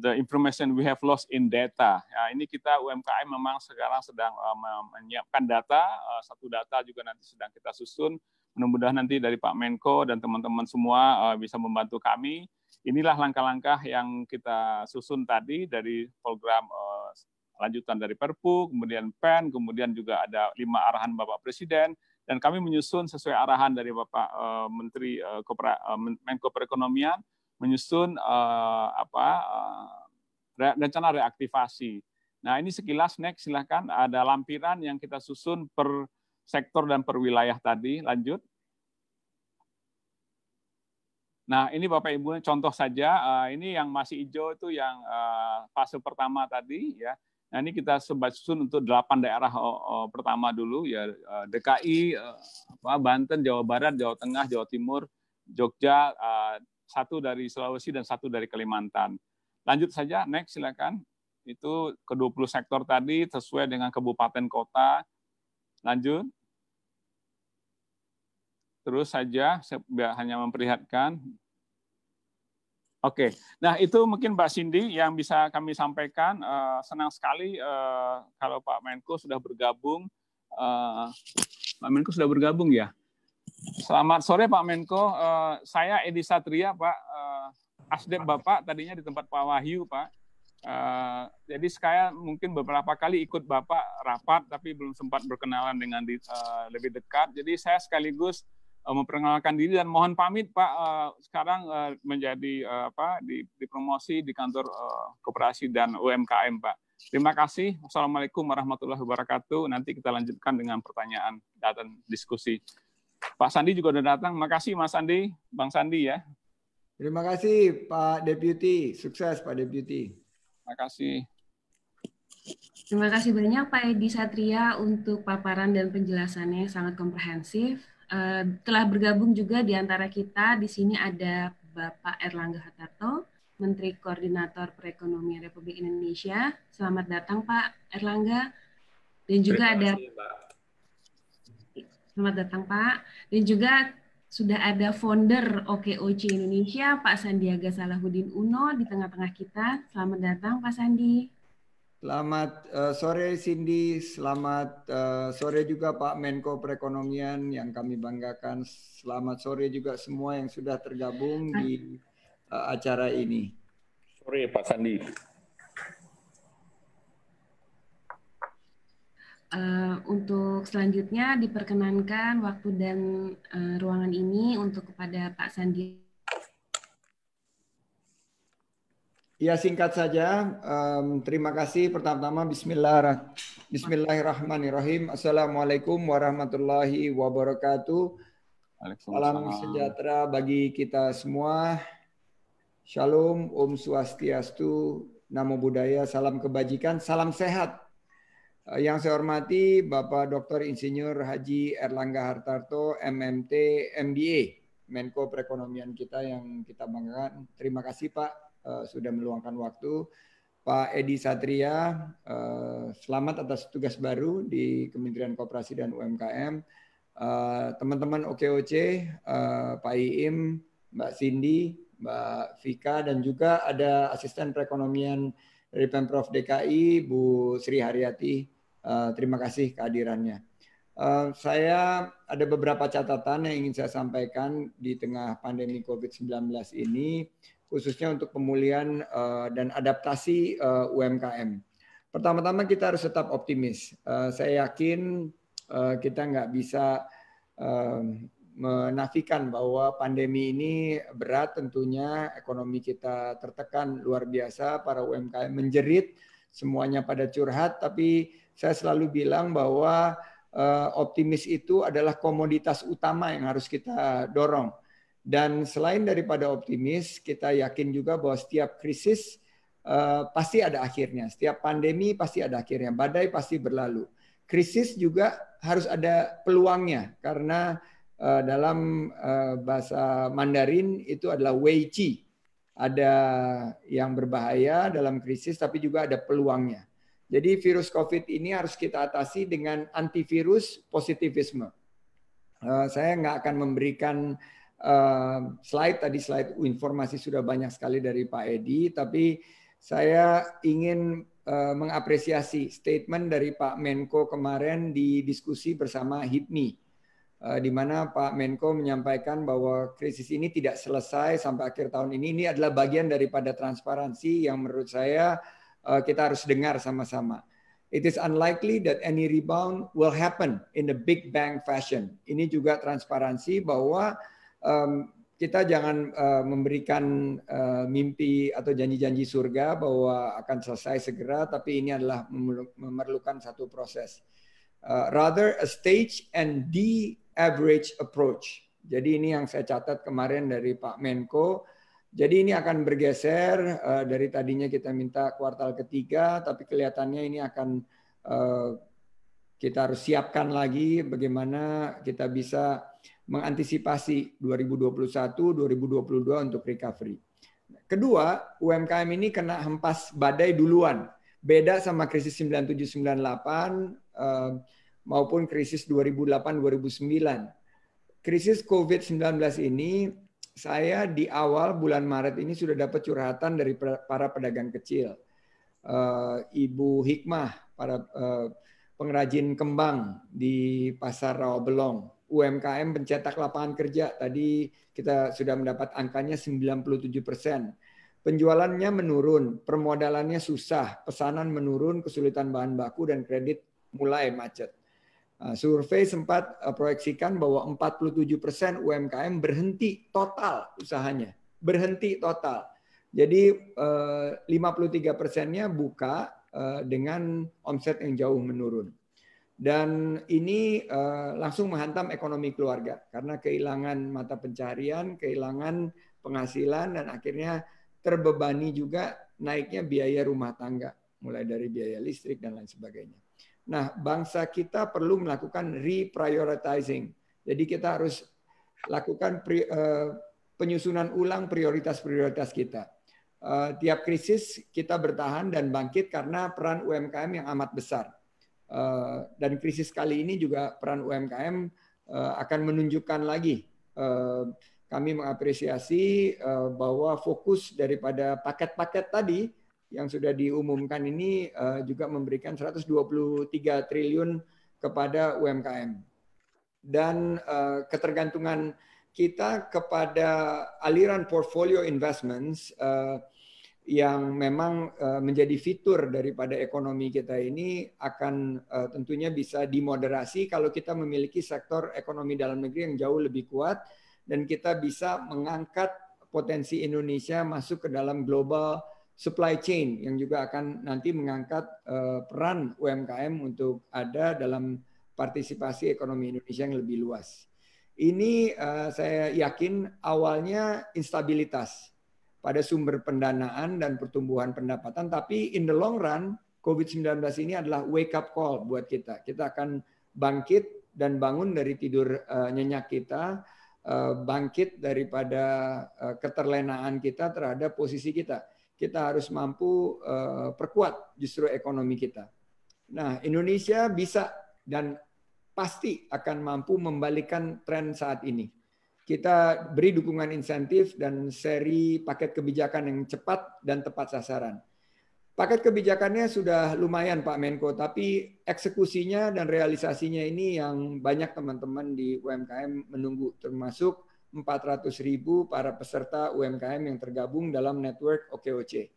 the information we have lost in data. Nah, ini kita UMKM memang sekarang sedang uh, menyiapkan data, uh, satu data juga nanti sedang kita susun. Mudah-mudahan nanti dari Pak Menko dan teman-teman semua uh, bisa membantu kami inilah langkah-langkah yang kita susun tadi dari program uh, lanjutan dari Perpu, kemudian PEN, kemudian juga ada lima arahan Bapak Presiden, dan kami menyusun sesuai arahan dari Bapak uh, Menteri uh, Kopra, uh, Menko Perekonomian, menyusun uh, apa uh, rencana reaktivasi. Nah ini sekilas next silahkan ada lampiran yang kita susun per sektor dan per wilayah tadi. Lanjut. Nah, ini Bapak Ibu contoh saja, eh, ini yang masih hijau itu yang eh, fase pertama tadi ya. Nah, ini kita sebat susun untuk delapan daerah oh, oh, pertama dulu ya eh, DKI, Banten, Jawa Barat, Jawa Tengah, Jawa Timur, Jogja, satu dari Sulawesi dan satu dari Kalimantan. Lanjut saja, next silakan. Itu ke-20 sektor tadi sesuai dengan kabupaten kota. Lanjut terus saja, saya hanya memperlihatkan. Oke, nah itu mungkin Mbak Cindy yang bisa kami sampaikan. Eh, senang sekali eh, kalau Pak Menko sudah bergabung. Eh, Pak Menko sudah bergabung ya? Selamat sore Pak Menko. Saya Edi Satria, Pak. Asdep Bapak tadinya di tempat Pak Wahyu, Pak. Uh, jadi saya mungkin beberapa kali ikut Bapak rapat, tapi belum sempat berkenalan dengan di, uh, lebih dekat. Jadi saya sekaligus Eh, memperkenalkan diri dan mohon pamit Pak eh, sekarang eh, menjadi apa di, dipromosi di kantor koperasi dan UMKM Pak. Terima kasih. Assalamualaikum warahmatullahi wabarakatuh. Nanti kita lanjutkan dengan pertanyaan dan diskusi. Pak Sandi juga sudah datang. Makasih Mas Sandi, Bang Sandi ya. Terima kasih Pak Deputi. Sukses Pak Deputi. Terima kasih. Terima kasih banyak Pak Edi Satria untuk paparan dan penjelasannya yang sangat komprehensif. Eh, telah bergabung juga di antara kita di sini ada Bapak Erlangga Hartarto, Menteri Koordinator Perekonomian Republik Indonesia. Selamat datang Pak Erlangga. Dan juga ada Mbak. Selamat datang Pak. Dan juga sudah ada founder OKOC Indonesia Pak Sandiaga Salahuddin Uno di tengah-tengah kita. Selamat datang Pak Sandi. Selamat eh, sore Cindy, selamat eh, sore juga Pak Menko Perekonomian yang kami banggakan. Selamat sore juga semua yang sudah tergabung ah. di eh, acara ini. Sore Pak Sandi. Uh, untuk selanjutnya diperkenankan waktu dan uh, ruangan ini untuk kepada Pak Sandi Ya singkat saja, um, terima kasih pertama-tama Bismillah, Bismillahirrahmanirrahim. Assalamualaikum warahmatullahi wabarakatuh. Salam sejahtera bagi kita semua. Shalom, Om Swastiastu, Namo Buddhaya, Salam Kebajikan, Salam Sehat. Eh, yang saya hormati Bapak Dr. Insinyur Haji Erlangga Hartarto, MMT, MBA, Menko Perekonomian kita yang kita banggakan. Terima kasih Pak Eh, sudah meluangkan waktu. Pak Edi Satria, uh, selamat atas tugas baru di Kementerian Koperasi dan UMKM. teman eh, teman-teman OKOC, uh, Pak Iim, Mbak Cindy, Mbak Vika, dan juga ada asisten perekonomian dari Pemprov DKI, Bu Sri Haryati. Uh, terima kasih kehadirannya. Uh, saya ada beberapa catatan yang ingin saya sampaikan di tengah pandemi COVID-19 ini khususnya untuk pemulihan eh, dan adaptasi eh, UMKM. Pertama-tama kita harus tetap optimis. Eh, saya yakin kita nggak bisa menafikan bahwa pandemi ini berat tentunya, ekonomi kita tertekan luar biasa, para UMKM menjerit, semuanya pada curhat, tapi saya selalu bilang bahwa optimis itu adalah komoditas utama yang harus kita dorong dan selain daripada optimis, kita yakin juga bahwa setiap krisis uh, pasti ada akhirnya. Setiap pandemi pasti ada akhirnya. Badai pasti berlalu. Krisis juga harus ada peluangnya karena uh, dalam uh, bahasa Mandarin itu adalah wei qi. Ada yang berbahaya dalam krisis tapi juga ada peluangnya. Jadi virus COVID ini harus kita atasi dengan antivirus positivisme. Uh, saya nggak akan memberikan Eh, slide tadi slide uh, informasi sudah banyak sekali dari Pak Edi, tapi saya ingin eh, mengapresiasi statement dari Pak Menko kemarin di diskusi bersama HIPMI, eh, di mana Pak Menko menyampaikan bahwa krisis ini tidak selesai sampai akhir tahun ini. Ini adalah bagian daripada transparansi yang menurut saya kita harus dengar sama-sama. It is unlikely that any rebound will happen in the big bang fashion. Ini juga transparansi bahwa um, kita jangan uh, memberikan uh, mimpi atau janji-janji surga bahwa akan selesai segera, tapi ini adalah memerlukan satu proses. Uh, rather a stage and the average approach. Jadi ini yang saya catat kemarin dari Pak Menko. Jadi ini akan bergeser uh, dari tadinya kita minta kuartal ketiga, tapi kelihatannya ini akan uh, kita harus siapkan lagi bagaimana kita bisa mengantisipasi 2021-2022 untuk recovery. Kedua, UMKM ini kena hempas badai duluan. Beda sama krisis 97-98 eh, maupun krisis 2008-2009. Krisis COVID-19 ini saya di awal bulan Maret ini sudah dapat curhatan dari para pedagang kecil. Eh, Ibu Hikmah, para eh, pengrajin kembang di Pasar Rawabelong UMKM pencetak lapangan kerja tadi kita sudah mendapat angkanya 97 persen. Penjualannya menurun, permodalannya susah, pesanan menurun, kesulitan bahan baku dan kredit mulai macet. Nah, survei sempat eh, proyeksikan bahwa 47 persen UMKM berhenti total usahanya, berhenti total. Jadi 53 eh, persennya buka eh, dengan omset yang jauh menurun dan ini eh, langsung menghantam ekonomi keluarga karena kehilangan mata pencarian, kehilangan penghasilan dan akhirnya terbebani juga naiknya biaya rumah tangga mulai dari biaya listrik dan lain sebagainya. Nah, bangsa kita perlu melakukan reprioritizing. Jadi kita harus lakukan eh, penyusunan ulang prioritas-prioritas kita. Eh, tiap krisis kita bertahan dan bangkit karena peran UMKM yang amat besar Eh, dan krisis kali ini juga peran UMKM eh, akan menunjukkan lagi eh, kami mengapresiasi bahwa fokus daripada paket-paket tadi yang sudah diumumkan ini juga memberikan 123 triliun kepada UMKM. Dan ketergantungan kita kepada aliran portfolio investments yang memang eh, menjadi fitur daripada ekonomi kita ini akan eh, tentunya bisa dimoderasi kalau kita memiliki sektor ekonomi dalam negeri yang jauh lebih kuat dan kita bisa mengangkat potensi Indonesia masuk ke dalam global supply chain yang juga akan nanti mengangkat eh, peran UMKM untuk ada dalam partisipasi ekonomi Indonesia yang lebih luas. Ini saya yakin awalnya instabilitas pada sumber pendanaan dan pertumbuhan pendapatan. Tapi in the long run, COVID-19 ini adalah wake up call buat kita. Kita akan bangkit dan bangun dari tidur uh, nyenyak kita, uh, bangkit daripada uh, keterlenaan kita terhadap posisi kita. Kita harus mampu uh, perkuat justru ekonomi kita. Nah, Indonesia bisa dan pasti akan mampu membalikan tren saat ini kita beri dukungan insentif dan seri paket kebijakan yang cepat dan tepat sasaran. Paket kebijakannya sudah lumayan Pak Menko, tapi eksekusinya dan realisasinya ini yang banyak teman-teman di UMKM menunggu, termasuk 400 ribu para peserta UMKM yang tergabung dalam network OKOC.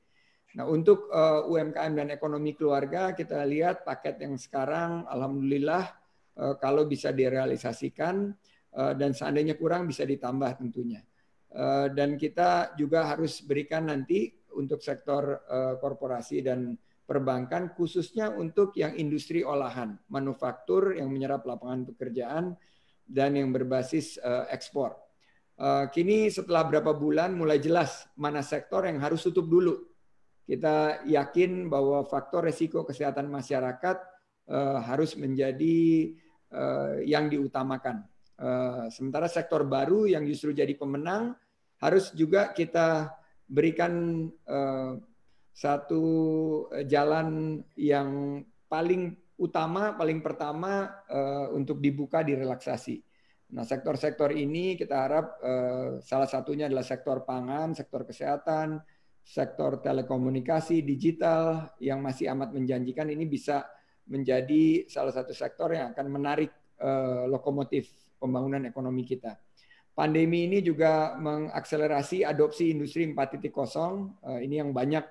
Nah untuk eh, UMKM dan ekonomi keluarga kita lihat paket yang sekarang, alhamdulillah eh, kalau bisa direalisasikan, Eh, dan seandainya kurang bisa ditambah tentunya. Eh, dan kita juga harus berikan nanti untuk sektor eh, korporasi dan perbankan khususnya untuk yang industri olahan, manufaktur yang menyerap lapangan pekerjaan dan yang berbasis ekspor. Kini setelah berapa bulan mulai jelas mana sektor yang harus tutup dulu kita yakin bahwa faktor resiko kesehatan masyarakat harus menjadi yang diutamakan. Eh, sementara sektor baru yang justru jadi pemenang harus juga kita berikan eh, satu jalan yang paling utama, paling pertama eh, untuk dibuka di relaksasi. Nah, sektor-sektor ini kita harap salah satunya adalah sektor pangan, sektor kesehatan, sektor telekomunikasi, digital yang masih amat menjanjikan ini bisa menjadi salah satu sektor yang akan menarik lokomotif pembangunan ekonomi kita. Pandemi ini juga mengakselerasi adopsi industri 4.0. Eh, ini yang banyak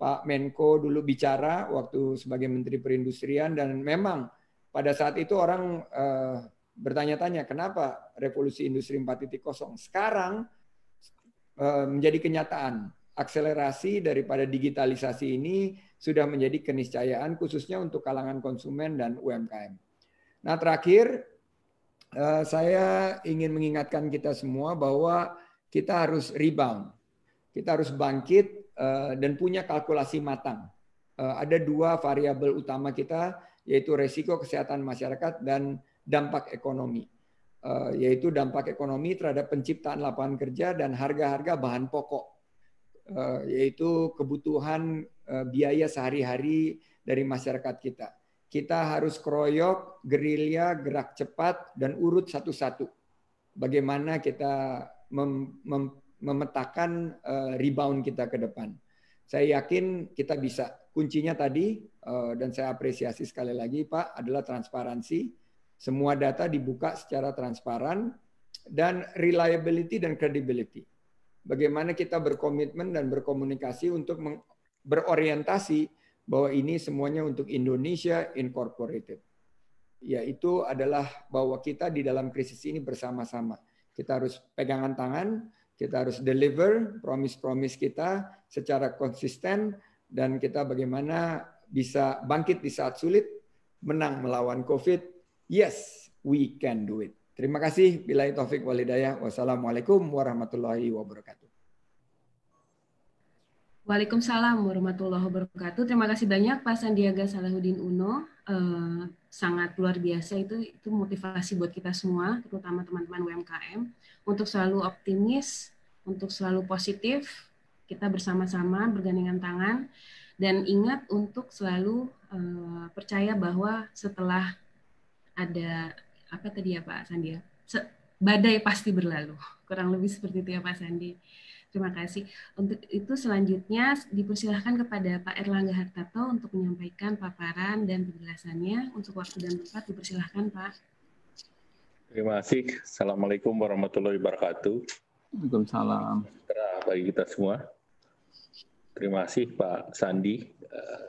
Pak Menko dulu bicara waktu sebagai Menteri Perindustrian dan memang pada saat itu orang eh, bertanya-tanya kenapa revolusi industri 4.0 sekarang eh, menjadi kenyataan. Akselerasi daripada digitalisasi ini sudah menjadi keniscayaan khususnya untuk kalangan konsumen dan UMKM. Nah, terakhir Eh, saya ingin mengingatkan kita semua bahwa kita harus rebound. Kita harus bangkit eh, dan punya kalkulasi matang. Eh, ada dua variabel utama kita, yaitu resiko kesehatan masyarakat dan dampak ekonomi. Yaitu dampak ekonomi terhadap penciptaan lapangan kerja dan harga-harga bahan pokok. Yaitu kebutuhan biaya sehari-hari dari masyarakat kita kita harus kroyok, gerilya, gerak cepat, dan urut satu-satu. Bagaimana kita mem mem memetakan eh, rebound kita ke depan. Saya yakin kita bisa. Kuncinya tadi, eh, dan saya apresiasi sekali lagi Pak, adalah transparansi. Semua data dibuka secara transparan, dan reliability dan credibility. Bagaimana kita berkomitmen dan berkomunikasi untuk berorientasi bahwa ini semuanya untuk Indonesia Incorporated. Yaitu adalah bahwa kita di dalam krisis ini bersama-sama. Kita harus pegangan tangan, kita harus deliver promise-promise kita secara konsisten, dan kita bagaimana bisa bangkit di saat sulit, menang melawan COVID. Yes, we can do it. Terima kasih. Bila Taufik Walidaya. Wassalamualaikum warahmatullahi wabarakatuh. Waalaikumsalam warahmatullahi wabarakatuh. Terima kasih banyak Pak Sandiaga Salahuddin Uno. Eh, sangat luar biasa itu itu motivasi buat kita semua, terutama teman-teman UMKM untuk selalu optimis, untuk selalu positif. Kita bersama-sama bergandengan tangan dan ingat untuk selalu eh, percaya bahwa setelah ada apa tadi ya Pak Sandiaga, ya? badai pasti berlalu. Kurang lebih seperti itu ya Pak Sandi. Terima kasih. Untuk itu selanjutnya dipersilahkan kepada Pak Erlangga Hartarto untuk menyampaikan paparan dan penjelasannya. Untuk waktu dan tempat dipersilahkan Pak. Terima kasih. Assalamualaikum warahmatullahi wabarakatuh. Waalaikumsalam. Bagi kita semua. Terima kasih Pak Sandi. Eh,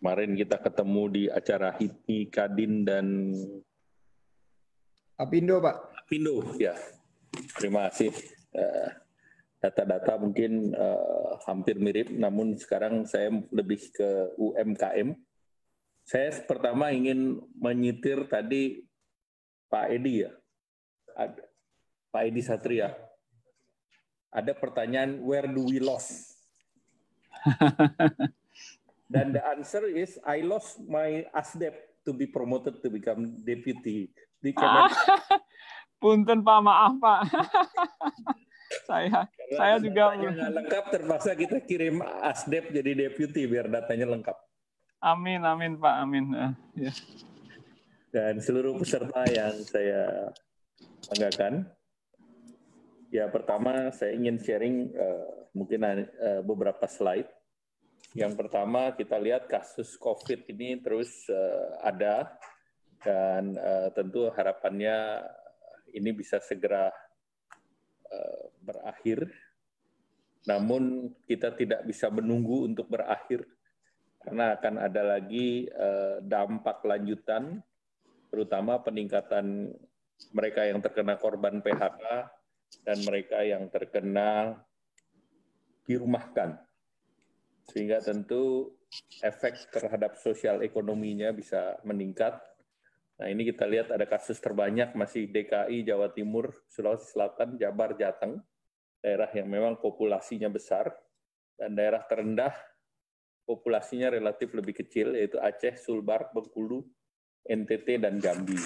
kemarin kita ketemu di acara HIPI, Kadin, dan... Apindo, Pak. Apindo, ya. Terima kasih. Eh, data-data mungkin uh, hampir mirip, namun sekarang saya lebih ke UMKM. Saya pertama ingin menyitir tadi Pak Edi ya, Ada, Pak Edi Satria. Ada pertanyaan where do we lost? Dan the answer is I lost my ASDEP to be promoted to become deputy. Di ah, punten Pak, maaf Pak. saya Karena saya juga nggak lengkap terpaksa kita kirim asdep jadi deputy biar datanya lengkap amin amin pak amin uh, eh, yeah. dan seluruh peserta yang saya banggakan ya pertama saya ingin sharing uh, mungkin uh, beberapa slide yang pertama kita lihat kasus covid ini terus uh, ada dan uh, tentu harapannya ini bisa segera Eh, berakhir, namun kita tidak bisa menunggu untuk berakhir karena akan ada lagi eh, dampak lanjutan, terutama peningkatan mereka yang terkena korban PHK dan mereka yang terkena dirumahkan. Sehingga tentu efek terhadap sosial ekonominya bisa meningkat Nah ini kita lihat ada kasus terbanyak masih DKI, Jawa Timur, Sulawesi Selatan, Jabar, Jateng, daerah yang memang populasinya besar, dan daerah terendah populasinya relatif lebih kecil, yaitu Aceh, Sulbar, Bengkulu, NTT, dan Jambi.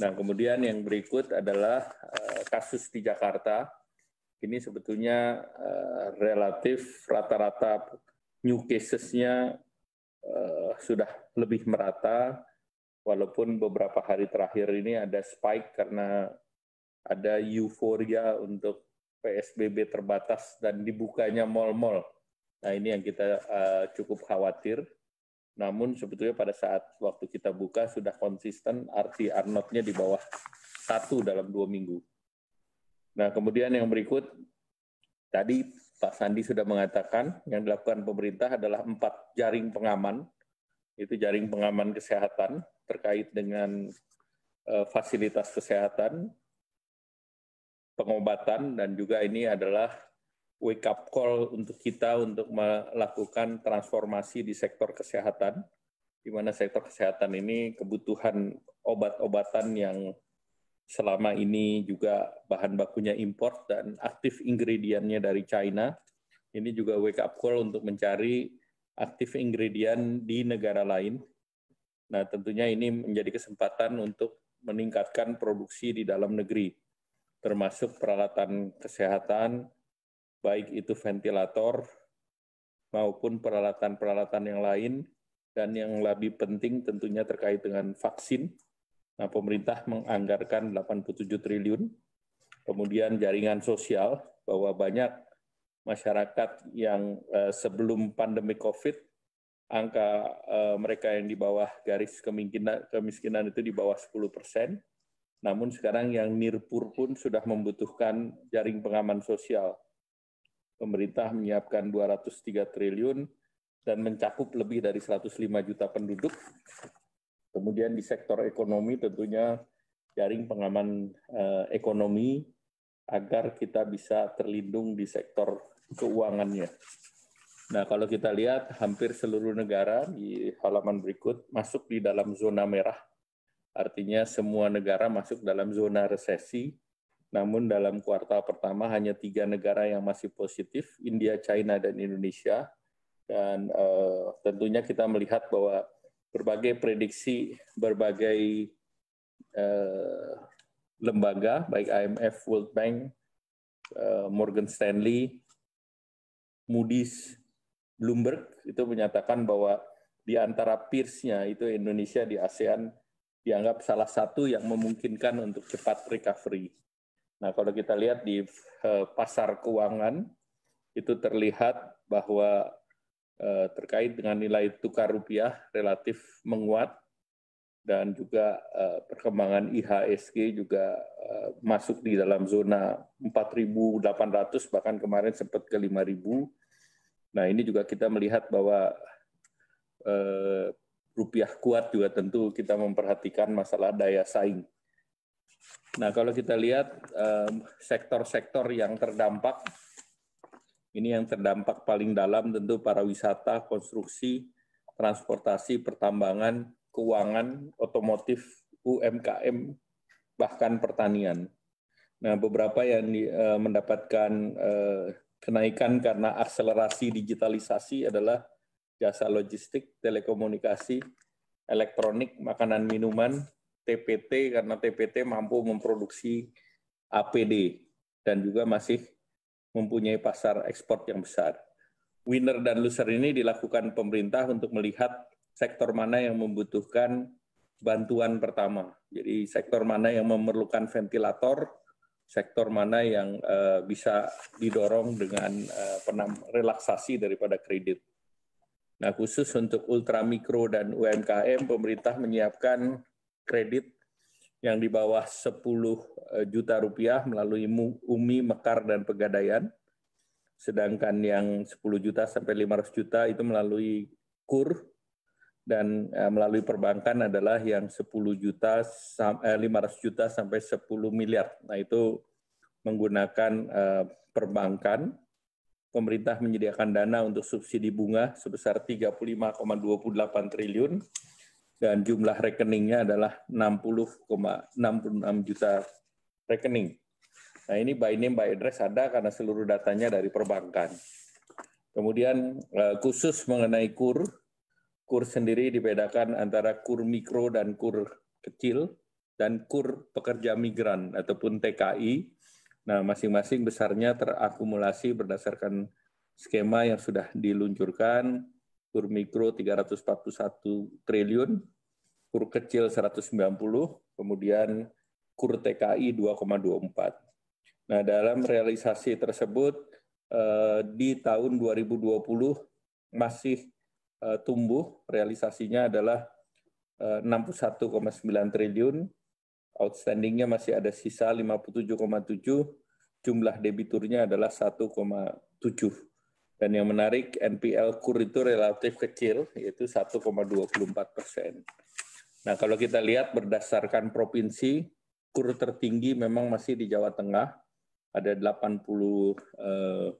Nah, kemudian yang berikut adalah eh, kasus di Jakarta. Ini sebetulnya eh, relatif rata-rata new cases-nya eh, sudah lebih merata, walaupun beberapa hari terakhir ini ada spike karena ada euforia untuk PSBB terbatas dan dibukanya mal-mal. Nah, ini yang kita uh, cukup khawatir. Namun sebetulnya pada saat waktu kita buka sudah konsisten arti r di bawah satu dalam dua minggu. Nah, kemudian yang berikut, tadi Pak Sandi sudah mengatakan yang dilakukan pemerintah adalah empat jaring pengaman, itu jaring pengaman kesehatan, terkait dengan eh, fasilitas kesehatan, pengobatan, dan juga ini adalah wake up call untuk kita untuk melakukan transformasi di sektor kesehatan, di mana sektor kesehatan ini kebutuhan obat-obatan yang selama ini juga bahan bakunya import dan aktif ingredientnya dari China. Ini juga wake up call untuk mencari aktif ingredient di negara lain Nah, tentunya ini menjadi kesempatan untuk meningkatkan produksi di dalam negeri, termasuk peralatan kesehatan, baik itu ventilator maupun peralatan-peralatan yang lain, dan yang lebih penting tentunya terkait dengan vaksin. Nah, pemerintah menganggarkan 87 triliun, kemudian jaringan sosial, bahwa banyak masyarakat yang eh, sebelum pandemi COVID angka uh, mereka yang di bawah garis kemiskinan, kemiskinan itu di bawah 10 persen. Namun sekarang yang nirpur pun sudah membutuhkan jaring pengaman sosial. Pemerintah menyiapkan 203 triliun dan mencakup lebih dari 105 juta penduduk. Kemudian di sektor ekonomi tentunya jaring pengaman uh, ekonomi agar kita bisa terlindung di sektor keuangannya. Nah, kalau kita lihat hampir seluruh negara di halaman berikut masuk di dalam zona merah. Artinya semua negara masuk dalam zona resesi. Namun dalam kuartal pertama hanya tiga negara yang masih positif, India, China, dan Indonesia. Dan uh, tentunya kita melihat bahwa berbagai prediksi, berbagai uh, lembaga, baik IMF, World Bank, uh, Morgan Stanley, Moody's, Bloomberg itu menyatakan bahwa di antara peersnya itu Indonesia di ASEAN dianggap salah satu yang memungkinkan untuk cepat recovery. Nah, kalau kita lihat di eh, pasar keuangan itu terlihat bahwa eh, terkait dengan nilai tukar rupiah relatif menguat dan juga eh, perkembangan IHSG juga masuk di dalam zona 4.800 bahkan kemarin sempat ke 5.000 Nah ini juga kita melihat bahwa eh, rupiah kuat juga tentu kita memperhatikan masalah daya saing. Nah kalau kita lihat sektor-sektor eh, yang terdampak, ini yang terdampak paling dalam tentu para wisata, konstruksi, transportasi, pertambangan, keuangan, otomotif, UMKM, bahkan pertanian. Nah, beberapa yang eh, mendapatkan Eh, Kenaikan karena akselerasi digitalisasi adalah jasa logistik, telekomunikasi, elektronik, makanan minuman, TPT karena TPT mampu memproduksi APD dan juga masih mempunyai pasar ekspor yang besar. Winner dan loser ini dilakukan pemerintah untuk melihat sektor mana yang membutuhkan bantuan pertama. Jadi sektor mana yang memerlukan ventilator, sektor mana yang uh, bisa didorong dengan uh, penam, relaksasi daripada kredit. Nah, khusus untuk ultramikro dan UMKM, pemerintah menyiapkan kredit yang di bawah 10 eh, juta rupiah melalui UMI, Mekar, dan Pegadaian. Sedangkan yang 10 juta sampai 500 juta itu melalui KUR, dan eh, melalui perbankan adalah yang 10 juta 500 eh, juta sampai 10 miliar. Nah, itu menggunakan eh, perbankan pemerintah menyediakan dana untuk subsidi bunga sebesar 35,28 triliun dan jumlah rekeningnya adalah 60,66 juta rekening. Nah, ini by name by address ada karena seluruh datanya dari perbankan. Kemudian khusus mengenai KUR Kur sendiri dibedakan antara kur mikro dan kur kecil dan kur pekerja migran ataupun TKI. Nah, masing-masing besarnya terakumulasi berdasarkan skema yang sudah diluncurkan kur mikro 341 triliun, kur kecil 190, kemudian kur TKI 2,24. Nah, dalam realisasi tersebut eh, di tahun 2020 masih Eh, tumbuh, realisasinya adalah 61,9 eh, triliun, outstandingnya masih ada sisa 57,7, jumlah debiturnya adalah 1,7. Dan yang menarik, NPL kur itu relatif kecil, yaitu 1,24 persen. Nah, kalau kita lihat berdasarkan provinsi, kur tertinggi memang masih di Jawa Tengah, ada 85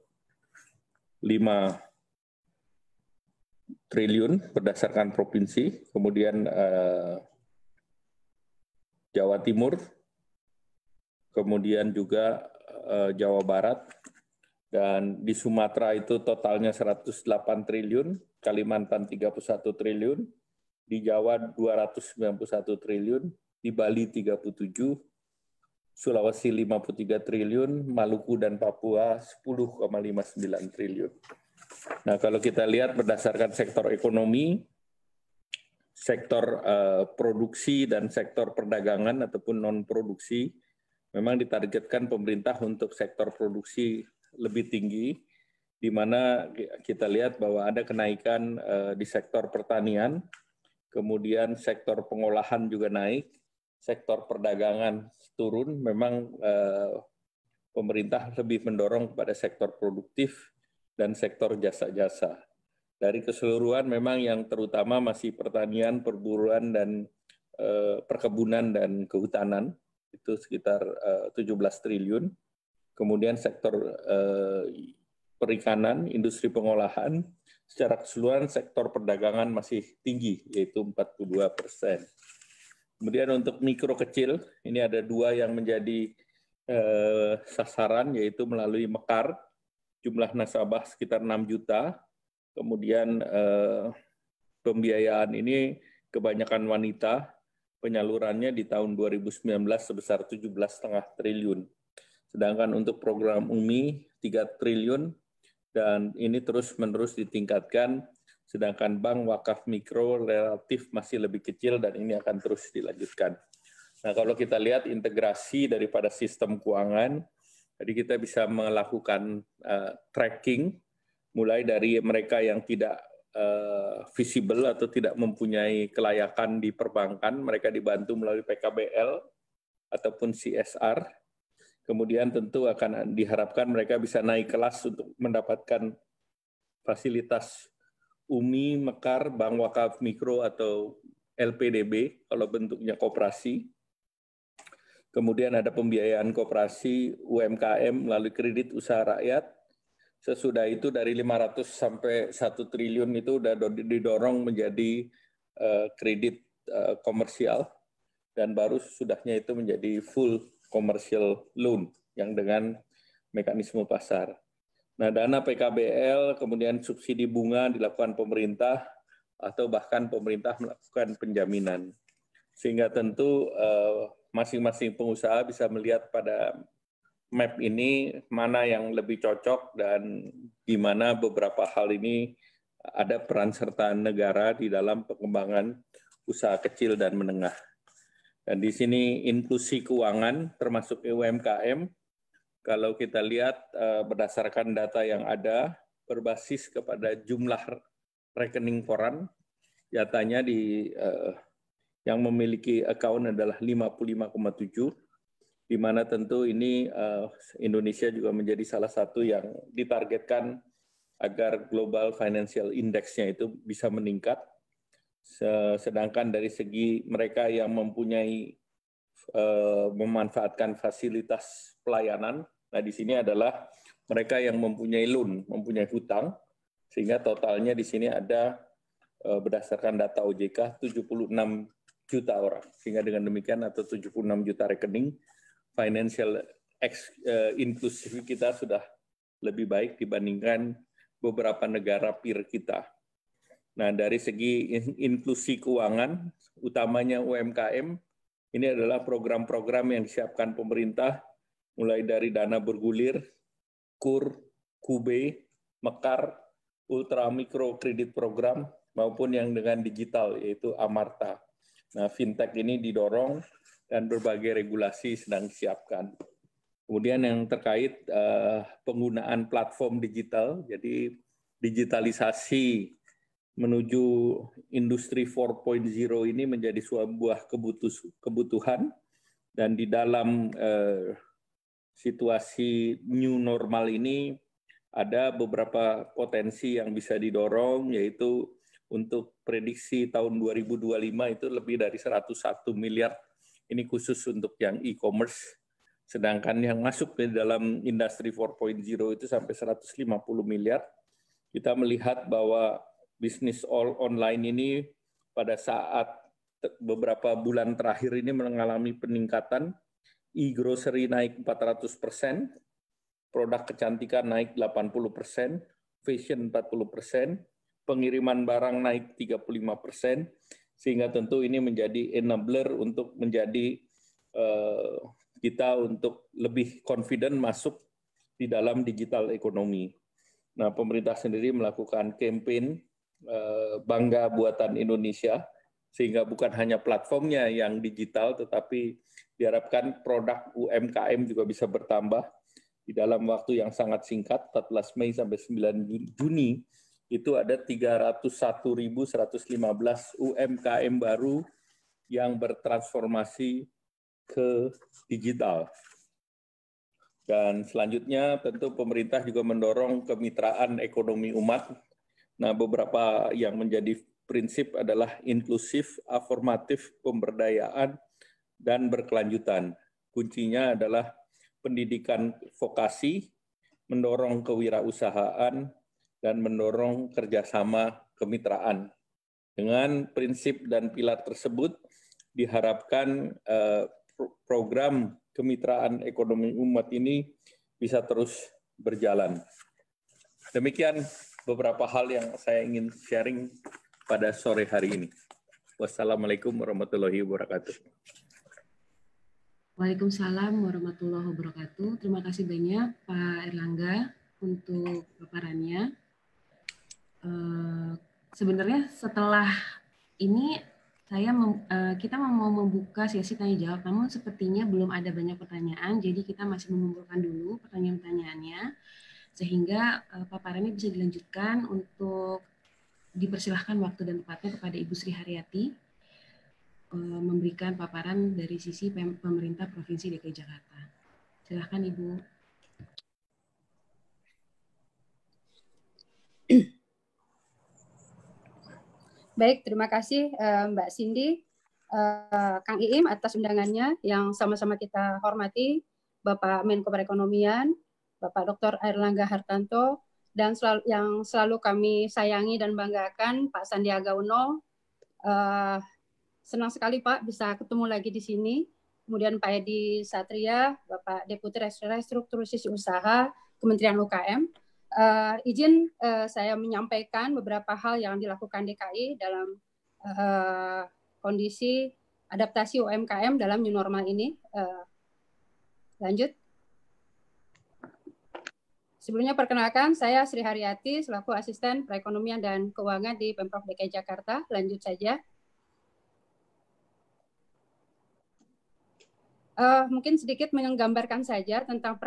triliun berdasarkan provinsi, kemudian eh, Jawa Timur, kemudian juga eh, Jawa Barat, dan di Sumatera itu totalnya 108 triliun, Kalimantan 31 triliun, di Jawa 291 triliun, di Bali 37, Sulawesi 53 triliun, Maluku dan Papua 10,59 triliun. Nah, kalau kita lihat berdasarkan sektor ekonomi, sektor uh, produksi dan sektor perdagangan ataupun non produksi memang ditargetkan pemerintah untuk sektor produksi lebih tinggi di mana kita lihat bahwa ada kenaikan uh, di sektor pertanian, kemudian sektor pengolahan juga naik, sektor perdagangan turun, memang uh, pemerintah lebih mendorong kepada sektor produktif dan sektor jasa-jasa. Dari keseluruhan memang yang terutama masih pertanian, perburuan, dan eh, perkebunan dan kehutanan, itu sekitar eh, 17 triliun. Kemudian sektor eh, perikanan, industri pengolahan, secara keseluruhan sektor perdagangan masih tinggi, yaitu 42 persen. Kemudian untuk mikro kecil, ini ada dua yang menjadi eh, sasaran, yaitu melalui Mekar, jumlah nasabah sekitar 6 juta. Kemudian eh, pembiayaan ini kebanyakan wanita, penyalurannya di tahun 2019 sebesar 17,5 triliun. Sedangkan untuk program UMI 3 triliun dan ini terus-menerus ditingkatkan sedangkan bank wakaf mikro relatif masih lebih kecil dan ini akan terus dilanjutkan. Nah, kalau kita lihat integrasi daripada sistem keuangan jadi kita bisa melakukan uh, tracking mulai dari mereka yang tidak uh, visible atau tidak mempunyai kelayakan di perbankan, mereka dibantu melalui PKBL ataupun CSR. Kemudian tentu akan diharapkan mereka bisa naik kelas untuk mendapatkan fasilitas UMI, Mekar, Bank Wakaf Mikro atau LPDB kalau bentuknya koperasi. Kemudian ada pembiayaan kooperasi UMKM melalui kredit usaha rakyat. Sesudah itu dari 500 sampai 1 triliun itu sudah didorong menjadi eh, kredit eh, komersial dan baru sudahnya itu menjadi full commercial loan yang dengan mekanisme pasar. Nah, dana PKBL kemudian subsidi bunga dilakukan pemerintah atau bahkan pemerintah melakukan penjaminan. Sehingga tentu eh, masing-masing pengusaha bisa melihat pada map ini mana yang lebih cocok dan di mana beberapa hal ini ada peran serta negara di dalam pengembangan usaha kecil dan menengah. Dan di sini inklusi keuangan termasuk e UMKM kalau kita lihat eh, berdasarkan data yang ada berbasis kepada jumlah rekening koran datanya di eh, yang memiliki account adalah 55,7 di mana tentu ini eh, Indonesia juga menjadi salah satu yang ditargetkan agar global financial index-nya itu bisa meningkat. Sedangkan dari segi mereka yang mempunyai eh, memanfaatkan fasilitas pelayanan, nah di sini adalah mereka yang mempunyai loan, mempunyai hutang sehingga totalnya di sini ada eh, berdasarkan data OJK 76 juta orang. Sehingga dengan demikian atau 76 juta rekening financial eh, inklusif kita sudah lebih baik dibandingkan beberapa negara peer kita. Nah, dari segi inklusi keuangan, utamanya UMKM, ini adalah program-program yang disiapkan pemerintah, mulai dari dana bergulir, KUR, KUBE, Mekar, Ultra Mikro Kredit Program, maupun yang dengan digital, yaitu Amarta. Nah, fintech ini didorong dan berbagai regulasi sedang disiapkan. Kemudian yang terkait uh, penggunaan platform digital, jadi digitalisasi menuju industri 4.0 ini menjadi sebuah kebutuhan dan di dalam uh, situasi new normal ini ada beberapa potensi yang bisa didorong yaitu untuk prediksi tahun 2025 itu lebih dari 101 miliar. Ini khusus untuk yang e-commerce. Sedangkan yang masuk ke dalam industri 4.0 itu sampai 150 miliar. Kita melihat bahwa bisnis all online ini pada saat beberapa bulan terakhir ini mengalami peningkatan. E-grocery naik 400 persen, produk kecantikan naik 80 persen, fashion 40 persen, pengiriman barang naik 35 persen, sehingga tentu ini menjadi enabler untuk menjadi eh, kita untuk lebih confident masuk di dalam digital ekonomi. Nah, pemerintah sendiri melakukan campaign eh, bangga buatan Indonesia sehingga bukan hanya platformnya yang digital tetapi diharapkan produk UMKM juga bisa bertambah di dalam waktu yang sangat singkat 14 Mei sampai 9 Juni itu ada 301.115 UMKM baru yang bertransformasi ke digital. Dan selanjutnya tentu pemerintah juga mendorong kemitraan ekonomi umat. Nah, beberapa yang menjadi prinsip adalah inklusif, afirmatif, pemberdayaan, dan berkelanjutan. Kuncinya adalah pendidikan vokasi, mendorong kewirausahaan, dan mendorong kerjasama kemitraan. Dengan prinsip dan pilar tersebut, diharapkan eh, program kemitraan ekonomi umat ini bisa terus berjalan. Demikian beberapa hal yang saya ingin sharing pada sore hari ini. Wassalamualaikum warahmatullahi wabarakatuh. Waalaikumsalam warahmatullahi wabarakatuh. Terima kasih banyak Pak Erlangga untuk paparannya. Eh, sebenarnya setelah ini saya mem, uh, kita mau membuka sesi tanya jawab, namun sepertinya belum ada banyak pertanyaan, jadi kita masih mengumpulkan dulu pertanyaan-pertanyaannya sehingga uh, eh, paparannya bisa dilanjutkan untuk dipersilahkan waktu dan tempatnya kepada Ibu Sri Haryati memberikan paparan dari sisi pemerintah Provinsi DKI Jakarta. Silahkan Ibu. Baik, terima kasih eh, Mbak Cindy, eh, Kang Iim atas undangannya yang sama-sama kita hormati, Bapak Menko Perekonomian, Bapak Dr. Erlangga Hartanto, dan selalu, yang selalu kami sayangi dan banggakan Pak Sandiaga Uno. Uh, senang sekali Pak bisa ketemu lagi di sini. Kemudian Pak Edi Satria, Bapak Deputi Sisi Usaha Kementerian UKM Uh, izin uh, saya menyampaikan beberapa hal yang dilakukan DKI dalam uh, kondisi adaptasi UMKM dalam new normal ini. Uh, lanjut. Sebelumnya perkenalkan, saya Sri Haryati selaku asisten perekonomian dan keuangan di Pemprov DKI Jakarta. Lanjut saja. uh, mungkin sedikit menggambarkan saja tentang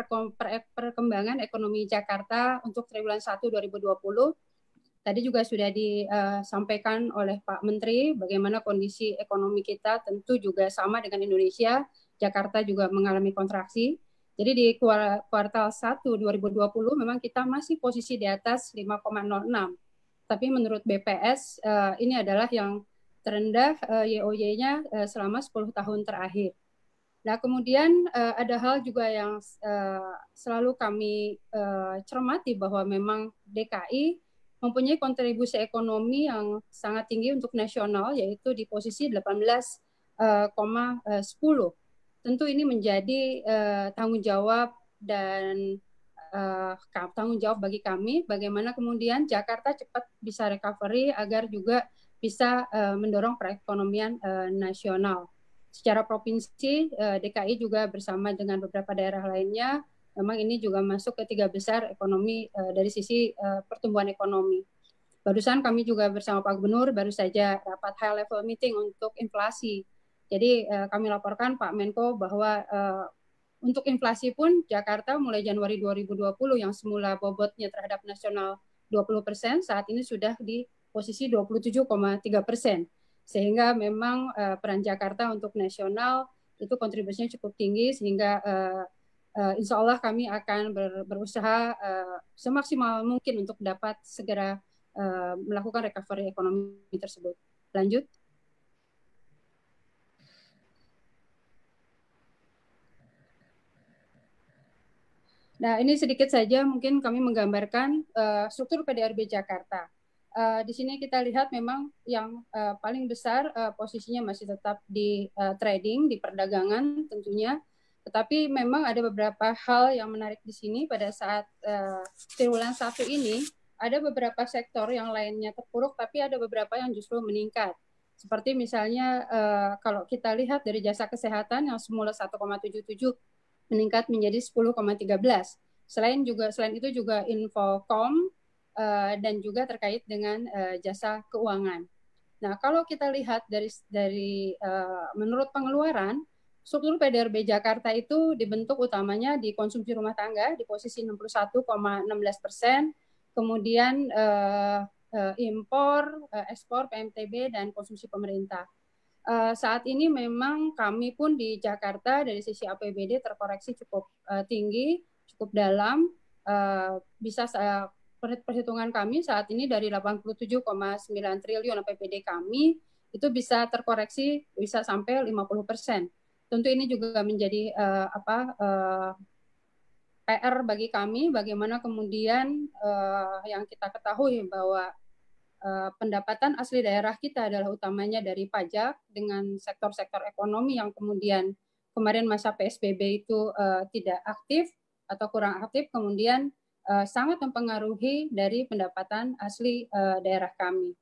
perkembangan ekonomi Jakarta untuk triwulan 1 2020. Tadi juga sudah disampaikan eh, oleh Pak Menteri bagaimana kondisi ekonomi kita tentu juga sama dengan Indonesia. Jakarta juga mengalami kontraksi. Jadi di kuartal 1 2020 memang kita masih posisi di atas 5,06. Tapi menurut BPS eh, ini adalah yang terendah YOY-nya selama 10 tahun terakhir. Nah, kemudian uh, ada hal juga yang uh, selalu kami uh, cermati bahwa memang DKI mempunyai kontribusi ekonomi yang sangat tinggi untuk nasional, yaitu di posisi 18,10. Uh, Tentu ini menjadi uh, tanggung jawab dan uh, tanggung jawab bagi kami bagaimana kemudian Jakarta cepat bisa recovery agar juga bisa uh, mendorong perekonomian uh, nasional secara provinsi eh, DKI juga bersama dengan beberapa daerah lainnya memang ini juga masuk ke tiga besar ekonomi eh, dari sisi eh, pertumbuhan ekonomi. Barusan kami juga bersama Pak Gubernur baru saja rapat high level meeting untuk inflasi. Jadi kami laporkan Pak Menko bahwa untuk inflasi pun Jakarta mulai Januari 2020 yang semula bobotnya terhadap nasional 20 persen saat ini sudah di posisi 27,3 persen sehingga memang uh, peran Jakarta untuk nasional itu kontribusinya cukup tinggi sehingga uh, uh, insya Allah kami akan ber, berusaha uh, semaksimal mungkin untuk dapat segera uh, melakukan recovery ekonomi tersebut. Lanjut. Nah, ini sedikit saja mungkin kami menggambarkan uh, struktur PDRB Jakarta uh, di sini kita lihat memang yang uh, paling besar uh, posisinya masih tetap di uh, trading, di perdagangan tentunya. Tetapi memang ada beberapa hal yang menarik di sini pada saat uh, triwulan satu ini ada beberapa sektor yang lainnya terpuruk, tapi ada beberapa yang justru meningkat. Seperti misalnya uh, kalau kita lihat dari jasa kesehatan yang semula 1,77 meningkat menjadi 10,13. Selain juga selain itu juga Infocom Eh, dan juga terkait dengan eh, jasa keuangan. Nah, kalau kita lihat dari dari eh, menurut pengeluaran, struktur PDRB Jakarta itu dibentuk utamanya di konsumsi rumah tangga di posisi 61,16 persen, kemudian impor, ekspor, PMTB, dan konsumsi pemerintah. Saat ini memang kami pun di Jakarta dari sisi APBD terkoreksi cukup tinggi, cukup dalam, bisa perhitungan kami saat ini dari 87,9 triliun APBD kami itu bisa terkoreksi bisa sampai 50 persen. Tentu ini juga menjadi uh, apa uh, eh, PR bagi kami bagaimana kemudian uh, yang kita ketahui bahwa uh, pendapatan asli daerah kita adalah utamanya dari pajak dengan sektor-sektor ekonomi yang kemudian kemarin masa PSBB itu uh, tidak aktif atau kurang aktif kemudian uh, sangat mempengaruhi dari pendapatan asli uh, daerah kami.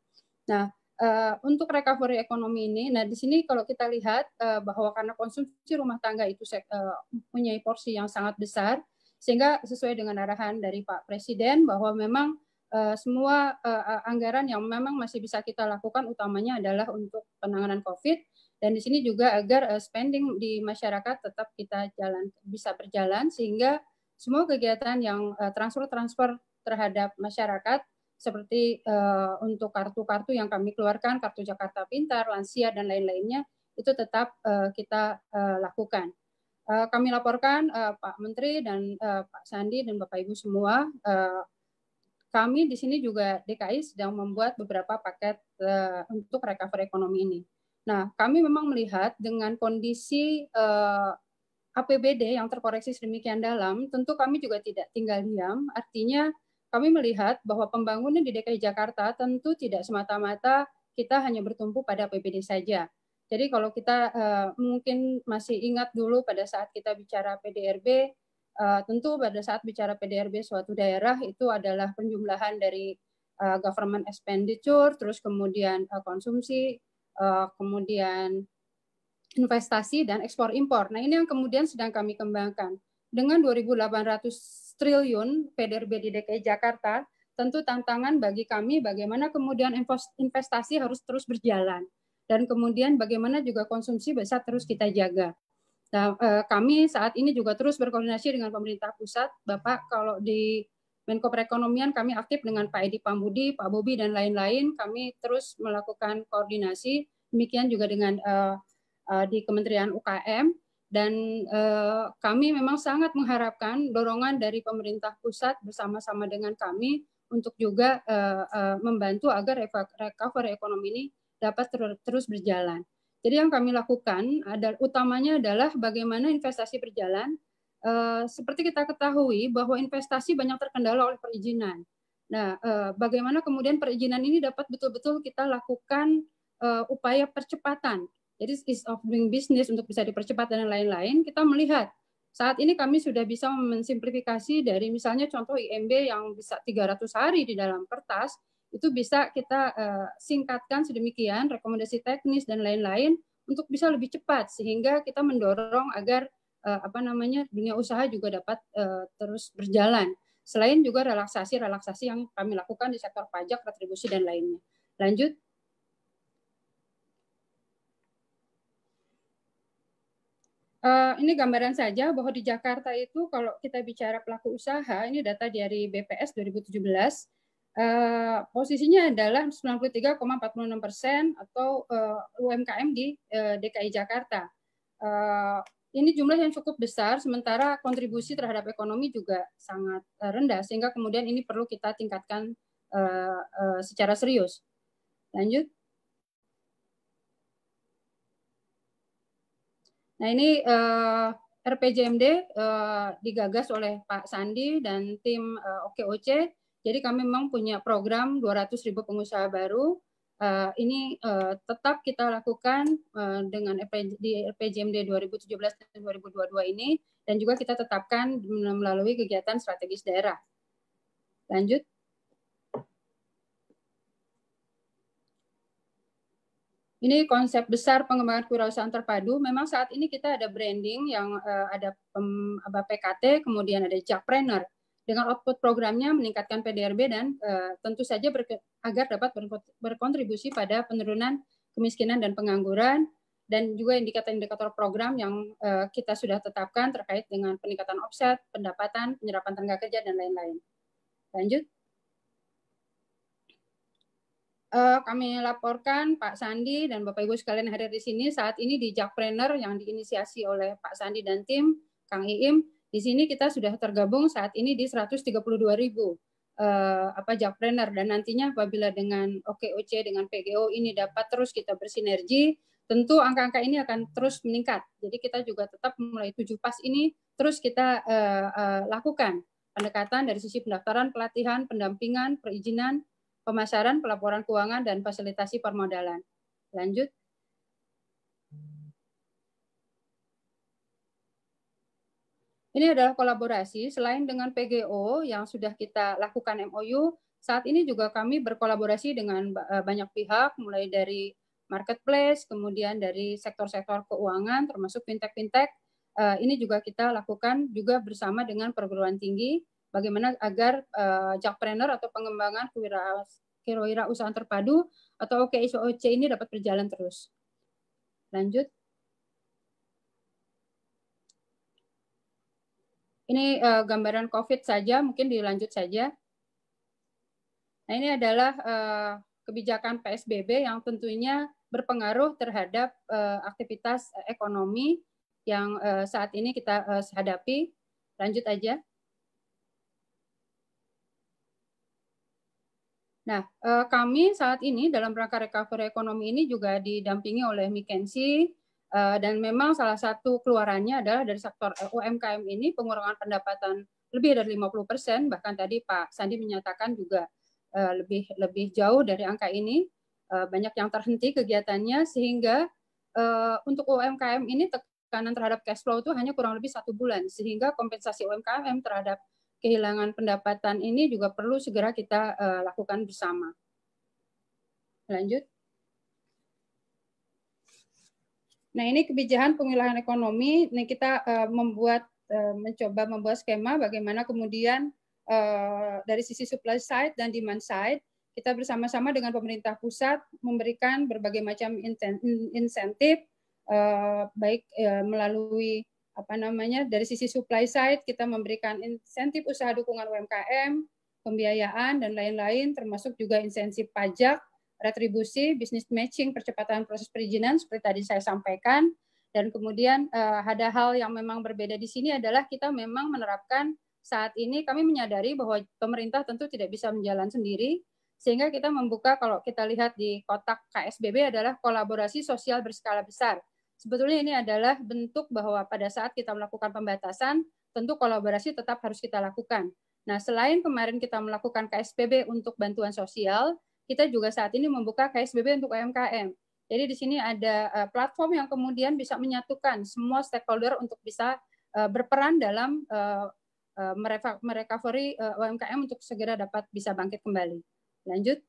Nah, uh, untuk recovery ekonomi ini, nah di sini kalau kita lihat uh, bahwa karena konsumsi rumah tangga itu uh, punya porsi yang sangat besar, sehingga sesuai dengan arahan dari Pak Presiden bahwa memang uh, semua uh, anggaran yang memang masih bisa kita lakukan utamanya adalah untuk penanganan COVID dan di sini juga agar spending di masyarakat tetap kita jalan bisa berjalan sehingga semua kegiatan yang eh, transfer-transfer terhadap masyarakat seperti eh, untuk kartu-kartu yang kami keluarkan, kartu Jakarta Pintar, Lansia, dan lain-lainnya, itu tetap eh, kita lakukan. kami laporkan Pak Menteri dan Pak Sandi dan Bapak Ibu semua, kami di sini juga DKI sedang membuat beberapa paket untuk recovery ekonomi ini. Nah, kami memang melihat dengan kondisi APBD yang terkoreksi sedemikian dalam, tentu kami juga tidak tinggal diam. Artinya kami melihat bahwa pembangunan di DKI Jakarta tentu tidak semata-mata kita hanya bertumpu pada APBD saja. Jadi kalau kita uh, mungkin masih ingat dulu pada saat kita bicara PDRB, uh, eh, tentu pada saat bicara PDRB suatu daerah itu adalah penjumlahan dari uh, government expenditure, terus kemudian uh, konsumsi, uh, kemudian investasi dan ekspor impor. Nah, ini yang kemudian sedang kami kembangkan. Dengan 2.800 triliun PDRB di DKI Jakarta, tentu tantangan bagi kami bagaimana kemudian investasi harus terus berjalan dan kemudian bagaimana juga konsumsi bisa terus kita jaga. Nah, eh, kami saat ini juga terus berkoordinasi dengan pemerintah pusat. Bapak kalau di Menko Perekonomian kami aktif dengan Pak Edi Pambudi, Pak Bobi dan lain-lain. Kami terus melakukan koordinasi. Demikian juga dengan uh, Eh, di Kementerian UKM dan uh, kami memang sangat mengharapkan dorongan dari pemerintah pusat bersama-sama dengan kami untuk juga uh, uh, membantu agar recovery ekonomi ini dapat ter terus berjalan. Jadi yang kami lakukan ada utamanya adalah bagaimana investasi berjalan. Uh, seperti kita ketahui bahwa investasi banyak terkendala oleh perizinan. Nah, uh, bagaimana kemudian perizinan ini dapat betul-betul kita lakukan uh, upaya percepatan jadi ease of doing business untuk bisa dipercepat dan lain-lain, kita melihat saat ini kami sudah bisa mensimplifikasi dari misalnya contoh IMB yang bisa 300 hari di dalam kertas, itu bisa kita eh, singkatkan sedemikian rekomendasi teknis dan lain-lain untuk bisa lebih cepat sehingga kita mendorong agar eh, apa namanya dunia usaha juga dapat eh, terus berjalan. Selain juga relaksasi-relaksasi yang kami lakukan di sektor pajak, retribusi dan lainnya. Lanjut. Uh, ini gambaran saja bahwa di Jakarta itu kalau kita bicara pelaku usaha, ini data dari BPS 2017, uh, posisinya adalah 93,46 persen atau uh, eh, UMKM di uh, eh, DKI Jakarta. Uh, ini jumlah yang cukup besar, sementara kontribusi terhadap ekonomi juga sangat rendah, sehingga kemudian ini perlu kita tingkatkan uh, uh, secara serius. Lanjut. Nah ini uh, eh, RPJMD uh, eh, digagas oleh Pak Sandi dan tim uh, eh, OKOC. Jadi kami memang punya program 200 ribu pengusaha baru. Uh, ini uh, tetap kita lakukan uh, dengan RP, di RPJMD 2017 dan 2022 ini dan juga kita tetapkan melalui kegiatan strategis daerah. Lanjut. Ini konsep besar pengembangan kewirausahaan terpadu. Memang saat ini kita ada branding yang uh, ada um, PKT, kemudian ada jakpreneur. Dengan output programnya meningkatkan PDRB dan uh, tentu saja agar dapat berkontribusi pada penurunan kemiskinan dan pengangguran dan juga indikator-indikator program yang uh, kita sudah tetapkan terkait dengan peningkatan offset, pendapatan, penyerapan tenaga kerja dan lain-lain. Lanjut uh, kami laporkan Pak Sandi dan Bapak Ibu sekalian hadir di sini saat ini di Jakpreneur yang diinisiasi oleh Pak Sandi dan tim Kang Iim. Di sini kita sudah tergabung saat ini di 132 ribu uh, apa Jakpreneur dan nantinya apabila dengan OKOC dengan PGO ini dapat terus kita bersinergi tentu angka-angka ini akan terus meningkat. Jadi kita juga tetap mulai tujuh pas ini terus kita uh, uh, lakukan pendekatan dari sisi pendaftaran, pelatihan, pendampingan, perizinan, pemasaran, pelaporan keuangan, dan fasilitasi permodalan. Lanjut. Ini adalah kolaborasi selain dengan PGO yang sudah kita lakukan MOU, saat ini juga kami berkolaborasi dengan eh, banyak pihak mulai dari marketplace, kemudian dari sektor-sektor keuangan termasuk fintech-fintech. Eh, ini juga kita lakukan juga bersama dengan perguruan tinggi bagaimana agar uh, eh, jakpreneur atau pengembangan kewirausahaan terpadu atau OKSOC ini dapat berjalan terus. Lanjut. Ini uh, gambaran COVID saja, mungkin dilanjut saja. Nah, ini adalah uh, kebijakan PSBB yang tentunya berpengaruh terhadap uh, aktivitas ekonomi yang uh, saat ini kita uh, hadapi. Lanjut aja. Nah, eh, kami saat ini dalam rangka recovery ekonomi ini juga didampingi oleh McKinsey eh, dan memang salah satu keluarannya adalah dari sektor eh, UMKM ini pengurangan pendapatan lebih dari 50 persen, bahkan tadi Pak Sandi menyatakan juga lebih lebih jauh dari angka ini, banyak yang terhenti kegiatannya sehingga untuk UMKM ini tekanan terhadap cash flow itu hanya kurang lebih satu bulan, sehingga kompensasi UMKM terhadap kehilangan pendapatan ini juga perlu segera kita uh, lakukan bersama. Lanjut. Nah, ini kebijakan pengelolaan ekonomi. Ini kita uh, membuat uh, mencoba membuat skema bagaimana kemudian uh, dari sisi supply side dan demand side kita bersama-sama dengan pemerintah pusat memberikan berbagai macam insentif baik melalui apa namanya dari sisi supply side kita memberikan insentif usaha dukungan UMKM, pembiayaan dan lain-lain termasuk juga insentif pajak, retribusi, bisnis matching, percepatan proses perizinan seperti tadi saya sampaikan dan kemudian eh, ada hal yang memang berbeda di sini adalah kita memang menerapkan saat ini kami menyadari bahwa pemerintah tentu tidak bisa menjalan sendiri sehingga kita membuka kalau kita lihat di kotak KSBB adalah kolaborasi sosial berskala besar sebetulnya ini adalah bentuk bahwa pada saat kita melakukan pembatasan, tentu kolaborasi tetap harus kita lakukan. Nah, selain kemarin kita melakukan KSPB untuk bantuan sosial, kita juga saat ini membuka KSPB untuk UMKM. Jadi di sini ada eh, platform yang kemudian bisa menyatukan semua stakeholder untuk bisa eh, berperan dalam eh, merecovery UMKM untuk segera dapat bisa bangkit kembali. Lanjut.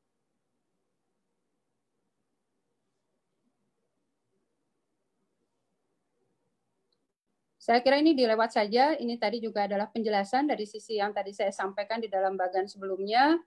Saya kira ini dilewat saja. Ini tadi juga adalah penjelasan dari sisi yang tadi saya sampaikan di dalam bagan sebelumnya.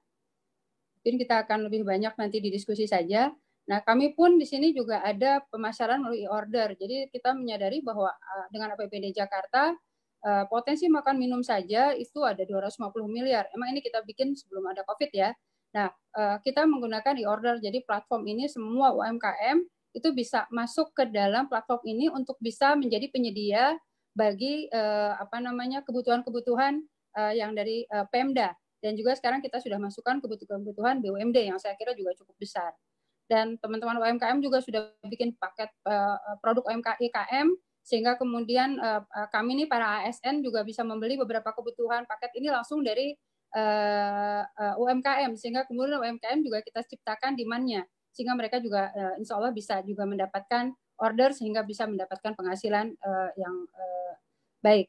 Mungkin kita akan lebih banyak nanti di diskusi saja. Nah, kami pun di sini juga ada pemasaran melalui order. Jadi kita menyadari bahwa eh, dengan APBD Jakarta eh, potensi makan minum saja itu ada 250 miliar. Emang ini kita bikin sebelum ada Covid ya. Nah, eh, kita menggunakan e-order. Jadi platform ini semua UMKM itu bisa masuk ke dalam platform ini untuk bisa menjadi penyedia bagi uh, apa namanya kebutuhan-kebutuhan uh, yang dari uh, Pemda dan juga sekarang kita sudah masukkan kebutuhan-kebutuhan BUMD yang saya kira juga cukup besar. Dan teman-teman UMKM juga sudah bikin paket uh, produk UMKM sehingga kemudian uh, kami ini para ASN juga bisa membeli beberapa kebutuhan paket ini langsung dari uh, uh, UMKM sehingga kemudian UMKM juga kita ciptakan demandnya sehingga mereka juga uh, insya Allah bisa juga mendapatkan order sehingga bisa mendapatkan penghasilan uh, yang uh, baik.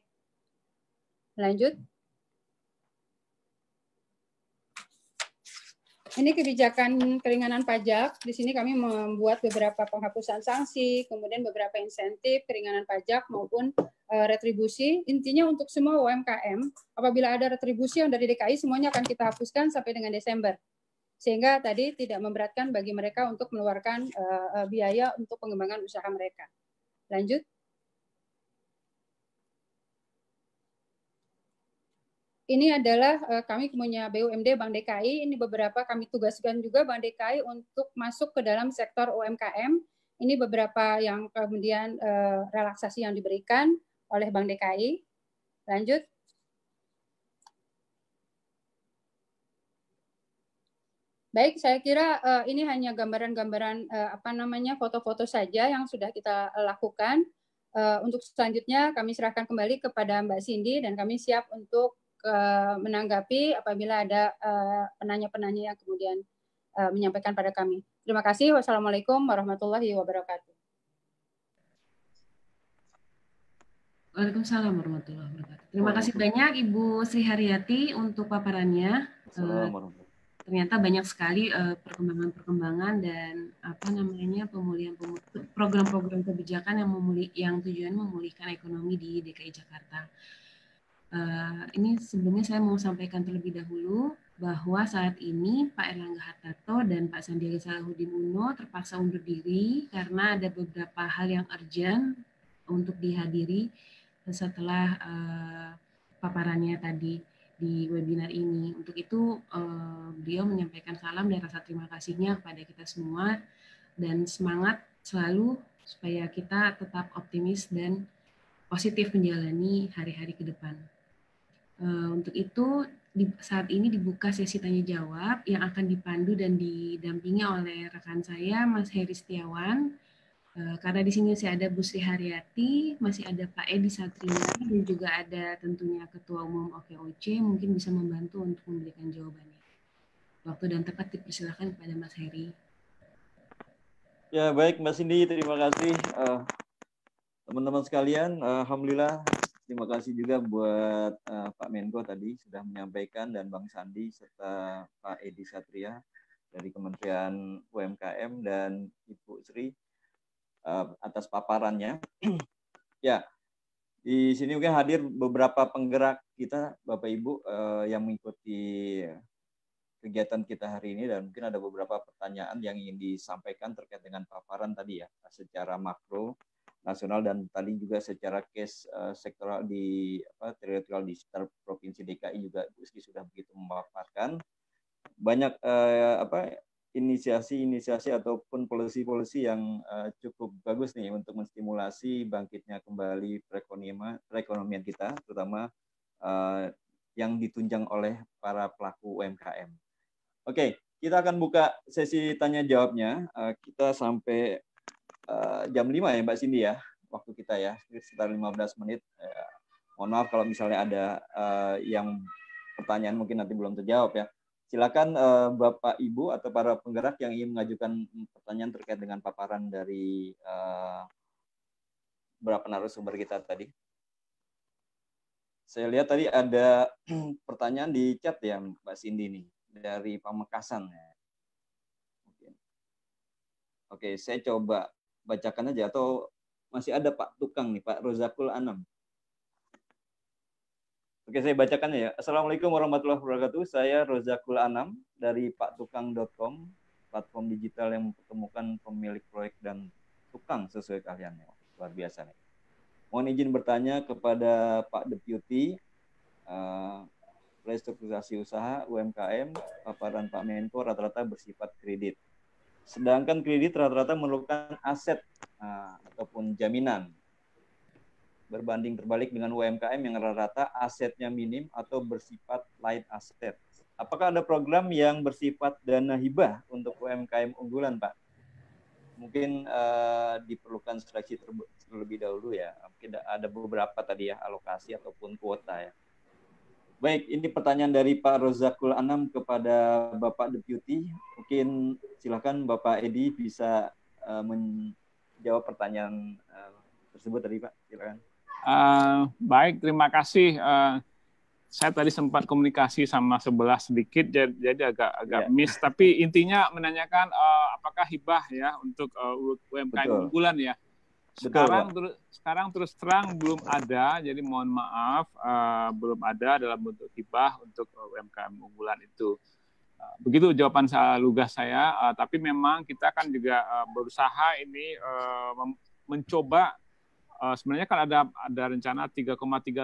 Lanjut. Ini kebijakan keringanan pajak. Di sini kami membuat beberapa penghapusan sanksi, kemudian beberapa insentif keringanan pajak maupun uh, retribusi. Intinya untuk semua UMKM, apabila ada retribusi yang dari DKI semuanya akan kita hapuskan sampai dengan Desember sehingga tadi tidak memberatkan bagi mereka untuk mengeluarkan uh, biaya untuk pengembangan usaha mereka. Lanjut. Ini adalah eh, kami punya BUMD Bank DKI, ini beberapa kami tugaskan juga Bank DKI untuk masuk ke dalam sektor UMKM. Ini beberapa yang kemudian relaksasi yang diberikan oleh Bank DKI. Lanjut. Baik, saya kira uh, ini hanya gambaran-gambaran uh, apa namanya foto-foto saja yang sudah kita lakukan. Uh, untuk selanjutnya kami serahkan kembali kepada Mbak Cindy dan kami siap untuk uh, menanggapi apabila ada penanya-penanya yang kemudian uh, menyampaikan pada kami. Terima kasih. Wassalamualaikum warahmatullahi wabarakatuh. Waalaikumsalam warahmatullahi wabarakatuh. Terima kasih banyak Ibu Sri Haryati untuk paparannya. Assalamualaikum ternyata banyak sekali eh, perkembangan-perkembangan dan apa namanya pemulihan program-program kebijakan yang memuli yang tujuan memulihkan ekonomi di DKI Jakarta. Uh, ini sebelumnya saya mau sampaikan terlebih dahulu bahwa saat ini Pak Erlangga Hartarto dan Pak Sandiaga Salahuddin Uno terpaksa undur diri karena ada beberapa hal yang urgent untuk dihadiri setelah uh, paparannya tadi di webinar ini. Untuk itu eh, beliau menyampaikan salam dan rasa terima kasihnya kepada kita semua dan semangat selalu supaya kita tetap optimis dan positif menjalani hari-hari ke depan. Eh, untuk itu saat ini dibuka sesi tanya jawab yang akan dipandu dan didampingi oleh rekan saya Mas Heri Setiawan Eh, karena di sini masih ada Bu Sri Haryati, masih ada Pak Edi Satria, dan juga ada tentunya Ketua Umum OKOC mungkin bisa membantu untuk memberikan jawabannya. Waktu dan tempat dipersilakan kepada Mas Heri. Ya baik Mbak Cindy, terima kasih eh, teman-teman uh, sekalian. Uh, Alhamdulillah, terima kasih juga buat uh, Pak Menko tadi sudah menyampaikan dan Bang Sandi serta Pak Edi Satria dari Kementerian UMKM dan Ibu Sri Eh, atas paparannya. ya, di sini mungkin hadir beberapa penggerak kita, Bapak Ibu, eh, yang mengikuti kegiatan kita hari ini dan mungkin ada beberapa pertanyaan yang ingin disampaikan terkait dengan paparan tadi ya secara makro nasional dan tadi juga secara case uh, sektoral di apa teritorial di sekitar provinsi DKI juga Bu Ski sudah begitu memaparkan banyak uh, apa inisiasi-inisiasi ataupun polisi-polisi yang eh, cukup bagus nih untuk menstimulasi bangkitnya kembali perekonomian, kita, terutama eh, yang ditunjang oleh para pelaku UMKM. Oke, kita akan buka sesi tanya jawabnya. Eh, kita sampai jam 5 ya Mbak Cindy ya, waktu kita ya, sekitar 15 menit. mohon maaf kalau misalnya ada yang pertanyaan mungkin nanti belum terjawab ya. Silakan uh, Bapak Ibu atau para penggerak yang ingin mengajukan pertanyaan terkait dengan paparan dari uh, berapa narasumber kita tadi. Saya lihat tadi ada pertanyaan di chat ya Mbak Cindy nih dari Pamekasan ya. Oke, saya coba bacakan aja atau masih ada Pak Tukang nih, Pak Rozakul Anam. Oke, saya bacakan ya. Assalamualaikum warahmatullahi wabarakatuh. Saya Rozakul Anam dari paktukang.com, platform digital yang mempertemukan pemilik proyek dan tukang sesuai keahliannya. Luar biasa nih. Mohon izin bertanya kepada Pak Deputy uh, eh, restrukturisasi usaha UMKM, paparan Pak Menko rata-rata bersifat kredit. Sedangkan kredit rata-rata memerlukan aset uh, ataupun jaminan berbanding terbalik dengan UMKM yang rata-rata asetnya minim atau bersifat light asset. Apakah ada program yang bersifat dana hibah untuk UMKM unggulan, Pak? Mungkin uh, diperlukan seleksi terlebih dahulu ya. Mungkin ada beberapa tadi ya alokasi ataupun kuota ya. Baik, ini pertanyaan dari Pak Rozakul Anam kepada Bapak Deputi. Mungkin silakan Bapak Edi bisa uh, menjawab pertanyaan uh, tersebut tadi Pak. Silakan. Eh, baik, terima kasih. Uh, saya tadi sempat komunikasi sama sebelah sedikit, jadi, agak agak yeah. miss. Tapi intinya menanyakan uh, apakah hibah ya untuk uh, UMKM unggulan ya. Sekarang Betul, terus sekarang terus terang belum ada, jadi mohon maaf uh, belum ada dalam bentuk hibah untuk UMKM unggulan itu begitu jawaban saya lugas saya uh, tapi memang kita kan juga uh, berusaha ini uh, mencoba uh, sebenarnya kan ada ada rencana 3,3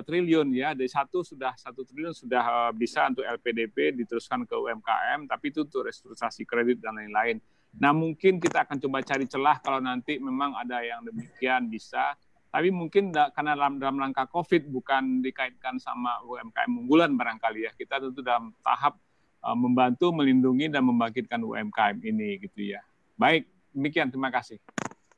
triliun ya dari satu sudah satu triliun sudah uh, bisa untuk LPDP diteruskan ke UMKM tapi itu untuk restrukturisasi kredit dan lain-lain. Nah mungkin kita akan coba cari celah kalau nanti memang ada yang demikian bisa. Tapi mungkin da, karena dalam, dalam langkah COVID bukan dikaitkan sama UMKM unggulan barangkali ya. Kita tentu dalam tahap uh, membantu melindungi dan membangkitkan UMKM ini gitu ya. Baik, demikian terima kasih.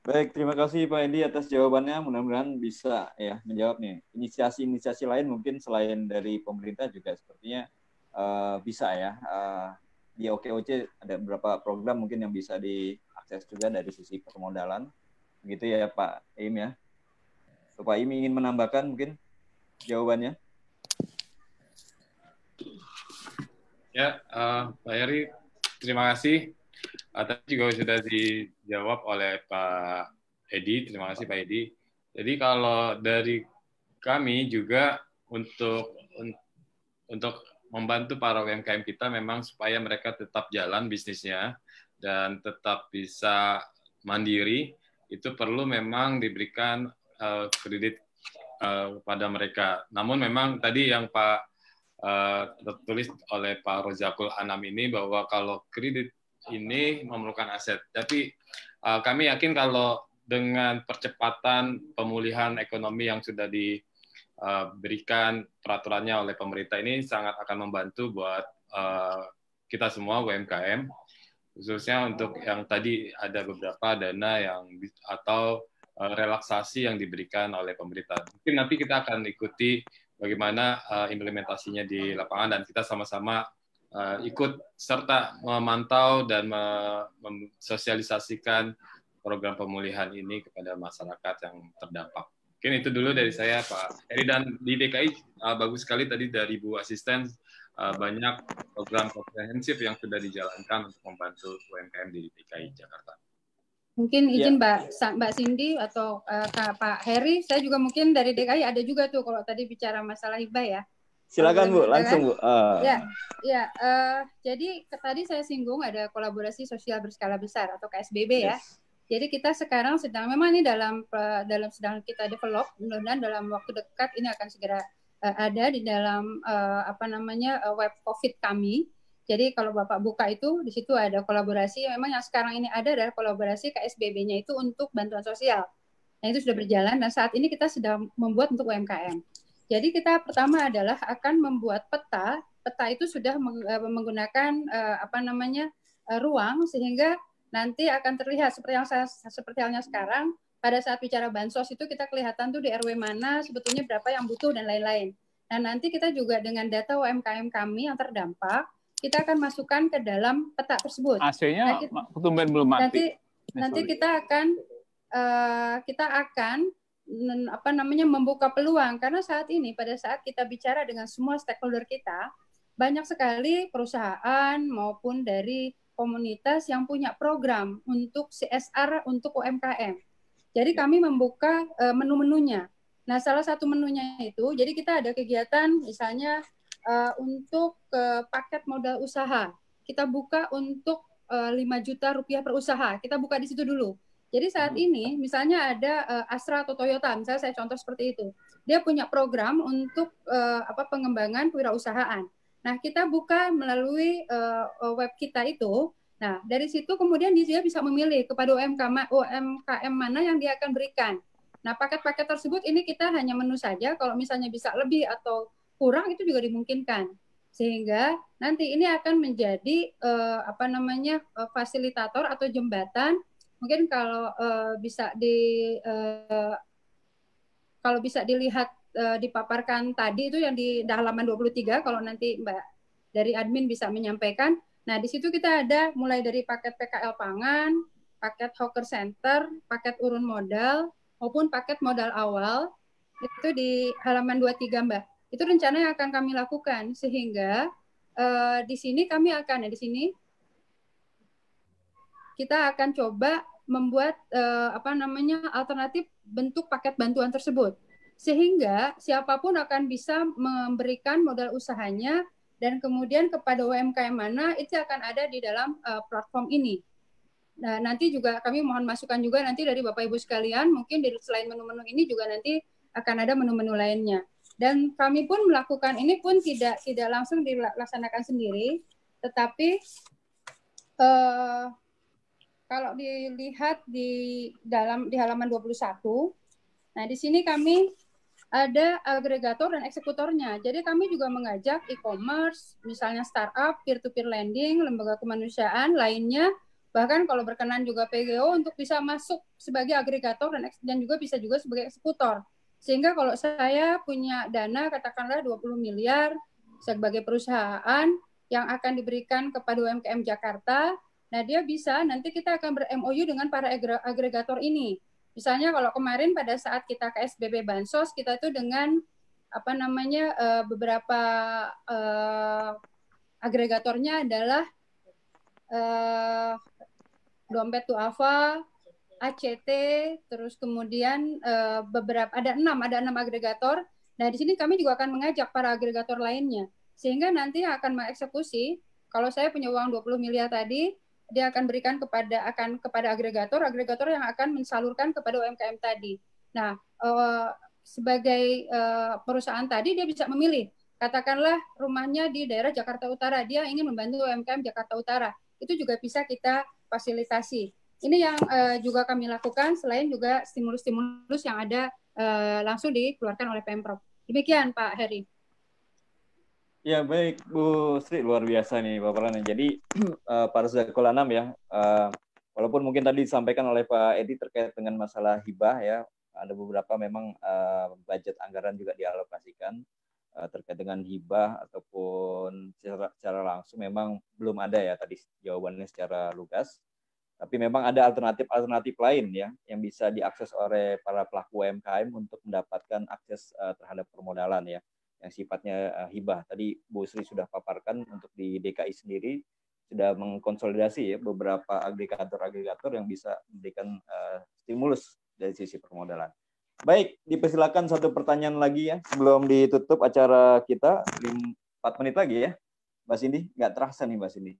Baik, terima kasih Pak Endi atas jawabannya. Mudah-mudahan bisa ya menjawab nih. Inisiasi-inisiasi lain mungkin selain dari pemerintah juga sepertinya uh, bisa ya. Uh, di OKOC ada beberapa program mungkin yang bisa diakses juga dari sisi permodalan. Begitu ya Pak Im ya. So, Pak Im ingin menambahkan mungkin jawabannya. Ya, uh, Pak Heri, terima kasih. Uh, ah, tadi juga sudah dijawab oleh Pak Edi. Terima kasih Pak Edi. Jadi kalau dari kami juga untuk untuk membantu para UMKM kita memang supaya mereka tetap jalan bisnisnya dan tetap bisa mandiri itu perlu memang diberikan uh, kredit uh, kepada mereka. Namun memang tadi yang Pak uh, tertulis oleh Pak Rojakul Anam ini bahwa kalau kredit ini memerlukan aset. Tapi uh, kami yakin kalau dengan percepatan pemulihan ekonomi yang sudah diberikan uh, peraturannya oleh pemerintah ini sangat akan membantu buat uh, kita semua UMKM khususnya untuk yang tadi ada beberapa dana yang atau uh, relaksasi yang diberikan oleh pemerintah. Mungkin nanti kita akan ikuti bagaimana uh, implementasinya di lapangan dan kita sama-sama uh, ikut serta memantau dan mensosialisasikan program pemulihan ini kepada masyarakat yang terdampak. Mungkin itu dulu dari saya, Pak Heri. Dan di DKI uh, eh, bagus sekali tadi dari Bu Asisten uh, banyak program komprehensif yang sudah dijalankan untuk membantu UMKM di DKI Jakarta. Mungkin iya. izin ya. Mbak Mbak Cindy atau uh, Pak Heri, saya juga mungkin dari DKI ada juga tuh kalau tadi bicara masalah hibah ya silakan bu langsung bu uh. ya ya uh, jadi tadi saya singgung ada kolaborasi sosial berskala besar atau KSBB ya. yes. ya jadi kita sekarang sedang memang ini dalam dalam sedang kita develop mudah dalam waktu dekat ini akan segera uh, ada di dalam uh, apa namanya uh, web covid kami jadi kalau bapak buka itu di situ ada kolaborasi memang yang sekarang ini ada adalah kolaborasi KSBB-nya itu untuk bantuan sosial Nah itu sudah berjalan dan saat ini kita sedang membuat untuk UMKM jadi kita pertama adalah akan membuat peta. Peta itu sudah eh, menggunakan eh, apa namanya eh, ruang sehingga nanti akan terlihat seperti yang saya seperti halnya sekarang pada saat bicara bansos itu kita kelihatan tuh di RW mana sebetulnya berapa yang butuh dan lain-lain. Nah nanti kita juga dengan data UMKM kami yang terdampak kita akan masukkan ke dalam peta tersebut. AC-nya nah, belum mati. Nanti, nanti kita akan uh, kita akan apa namanya membuka peluang karena saat ini pada saat kita bicara dengan semua stakeholder kita banyak sekali perusahaan maupun dari komunitas yang punya program untuk CSR untuk UMKM. Jadi ya. kami membuka e, menu-menunya. Nah, salah satu menunya itu jadi kita ada kegiatan misalnya e, untuk e, paket modal usaha. Kita buka untuk 5 juta rupiah per usaha. Kita buka di situ dulu jadi saat hmm. ini misalnya ada eh, Astra atau Toyota, misalnya saya contoh seperti itu. Dia punya program untuk eh, apa pengembangan kewirausahaan. Nah, kita buka melalui eh, web kita itu. Nah, dari situ kemudian dia bisa memilih kepada UMKM, UMKM mana yang dia akan berikan. Nah, paket-paket tersebut ini kita hanya menu saja. Kalau misalnya bisa lebih atau kurang itu juga dimungkinkan sehingga nanti ini akan menjadi apa namanya fasilitator atau jembatan mungkin kalau uh, bisa di uh, kalau bisa dilihat uh, dipaparkan tadi itu yang di halaman 23 kalau nanti Mbak dari admin bisa menyampaikan. Nah, di situ kita ada mulai dari paket PKL pangan, paket hawker center, paket urun modal maupun paket modal awal itu di halaman 23 Mbak. Itu rencana yang akan kami lakukan sehingga uh, di sini kami akan ya di sini kita akan coba membuat uh, apa namanya alternatif bentuk paket bantuan tersebut sehingga siapapun akan bisa memberikan modal usahanya dan kemudian kepada UMKM mana itu akan ada di dalam uh, platform ini. Nah, nanti juga kami mohon masukan juga nanti dari Bapak Ibu sekalian, mungkin di selain menu-menu ini juga nanti akan ada menu-menu lainnya. Dan kami pun melakukan ini pun tidak tidak langsung dilaksanakan sendiri, tetapi uh, kalau dilihat di dalam di halaman 21, nah di sini kami ada agregator dan eksekutornya. Jadi kami juga mengajak e-commerce, misalnya startup, peer-to-peer lending, lembaga kemanusiaan lainnya, bahkan kalau berkenan juga PGO untuk bisa masuk sebagai agregator dan, dan juga bisa juga sebagai eksekutor. Sehingga kalau saya punya dana katakanlah 20 miliar sebagai perusahaan yang akan diberikan kepada UMKM Jakarta, Nah, dia bisa nanti kita akan ber-MOU dengan para agregator ini. Misalnya kalau kemarin pada saat kita ke SBB Bansos, kita itu dengan apa namanya eh, beberapa uh, agregatornya adalah uh, dompet tuafa, ACT, terus kemudian uh, beberapa ada enam ada enam agregator. Nah di sini kami juga akan mengajak para agregator lainnya sehingga nanti akan mengeksekusi kalau saya punya uang 20 miliar tadi, dia akan berikan kepada akan kepada agregator, agregator yang akan mensalurkan kepada UMKM tadi. Nah, uh, sebagai uh, perusahaan tadi dia bisa memilih. Katakanlah rumahnya di daerah Jakarta Utara, dia ingin membantu UMKM Jakarta Utara. Itu juga bisa kita fasilitasi. Ini yang uh, juga kami lakukan selain juga stimulus-stimulus yang ada langsung dikeluarkan oleh Pemprov. Demikian Pak Heri. Ya baik Bu Sri luar biasa nih Bapak Lana. Jadi uh, para enam ya, uh, walaupun mungkin tadi disampaikan oleh Pak Edi terkait dengan masalah hibah ya, ada beberapa memang uh, budget anggaran juga dialokasikan uh, terkait dengan hibah ataupun secara, secara langsung memang belum ada ya tadi jawabannya secara lugas. Tapi memang ada alternatif-alternatif lain ya yang bisa diakses oleh para pelaku UMKM untuk mendapatkan akses uh, terhadap permodalan ya yang sifatnya eh, hibah. Tadi Bu Sri sudah paparkan untuk di DKI sendiri sudah mengkonsolidasi ya beberapa agregator-agregator yang bisa memberikan uh, stimulus dari sisi permodalan. Baik, dipersilakan satu pertanyaan lagi ya sebelum ditutup acara kita 4 menit lagi ya. Mbak Cindy, nggak terasa nih Mbak Cindy.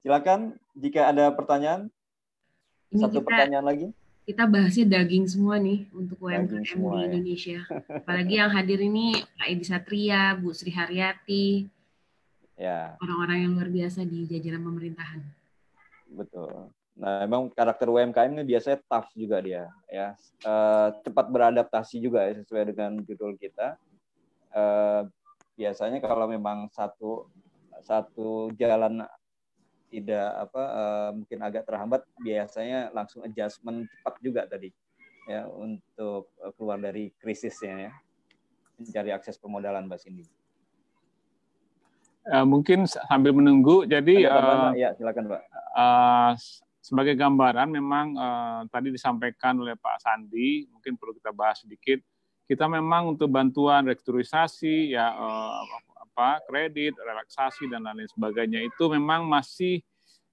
Silakan jika ada pertanyaan. Ini satu kita... pertanyaan lagi kita bahasnya daging semua nih untuk UMKM di ya. Indonesia. Ya. Apalagi yang hadir ini Pak Edi Satria, Bu Sri Haryati, ya. orang-orang yang luar biasa di jajaran pemerintahan. Betul. Nah, emang karakter UMKM ini biasanya tough juga dia, ya eh, cepat beradaptasi juga ya, sesuai dengan judul kita. Eh, biasanya kalau memang satu satu jalan tidak apa uh, mungkin agak terhambat biasanya langsung adjustment cepat juga tadi ya untuk eh, keluar dari krisisnya ya mencari akses permodalan mbak Cindy. Uh, mungkin sambil menunggu jadi uh, ya silakan pak. Uh, sebagai gambaran memang uh, tadi disampaikan oleh Pak Sandi mungkin perlu kita bahas sedikit kita memang untuk bantuan restrukturisasi ya uh, apa kredit, relaksasi dan lain-lain sebagainya itu memang masih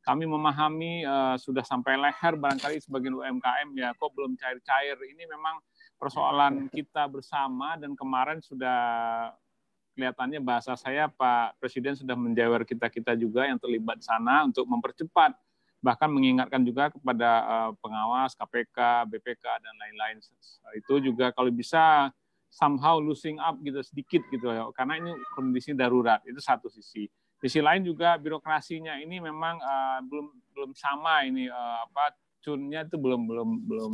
kami memahami uh, sudah sampai leher barangkali sebagian UMKM ya kok belum cair-cair ini memang persoalan iya. kita bersama dan kemarin sudah kelihatannya bahasa saya Pak Presiden sudah menjawab kita-kita juga yang terlibat sana untuk mempercepat bahkan mengingatkan juga kepada uh, pengawas KPK, BPK dan lain-lain itu juga kalau bisa somehow losing up gitu sedikit gitu ya karena ini kondisi darurat itu satu sisi sisi lain juga birokrasinya ini memang uh, belum belum sama ini uh, apa tunnya itu belum belum belum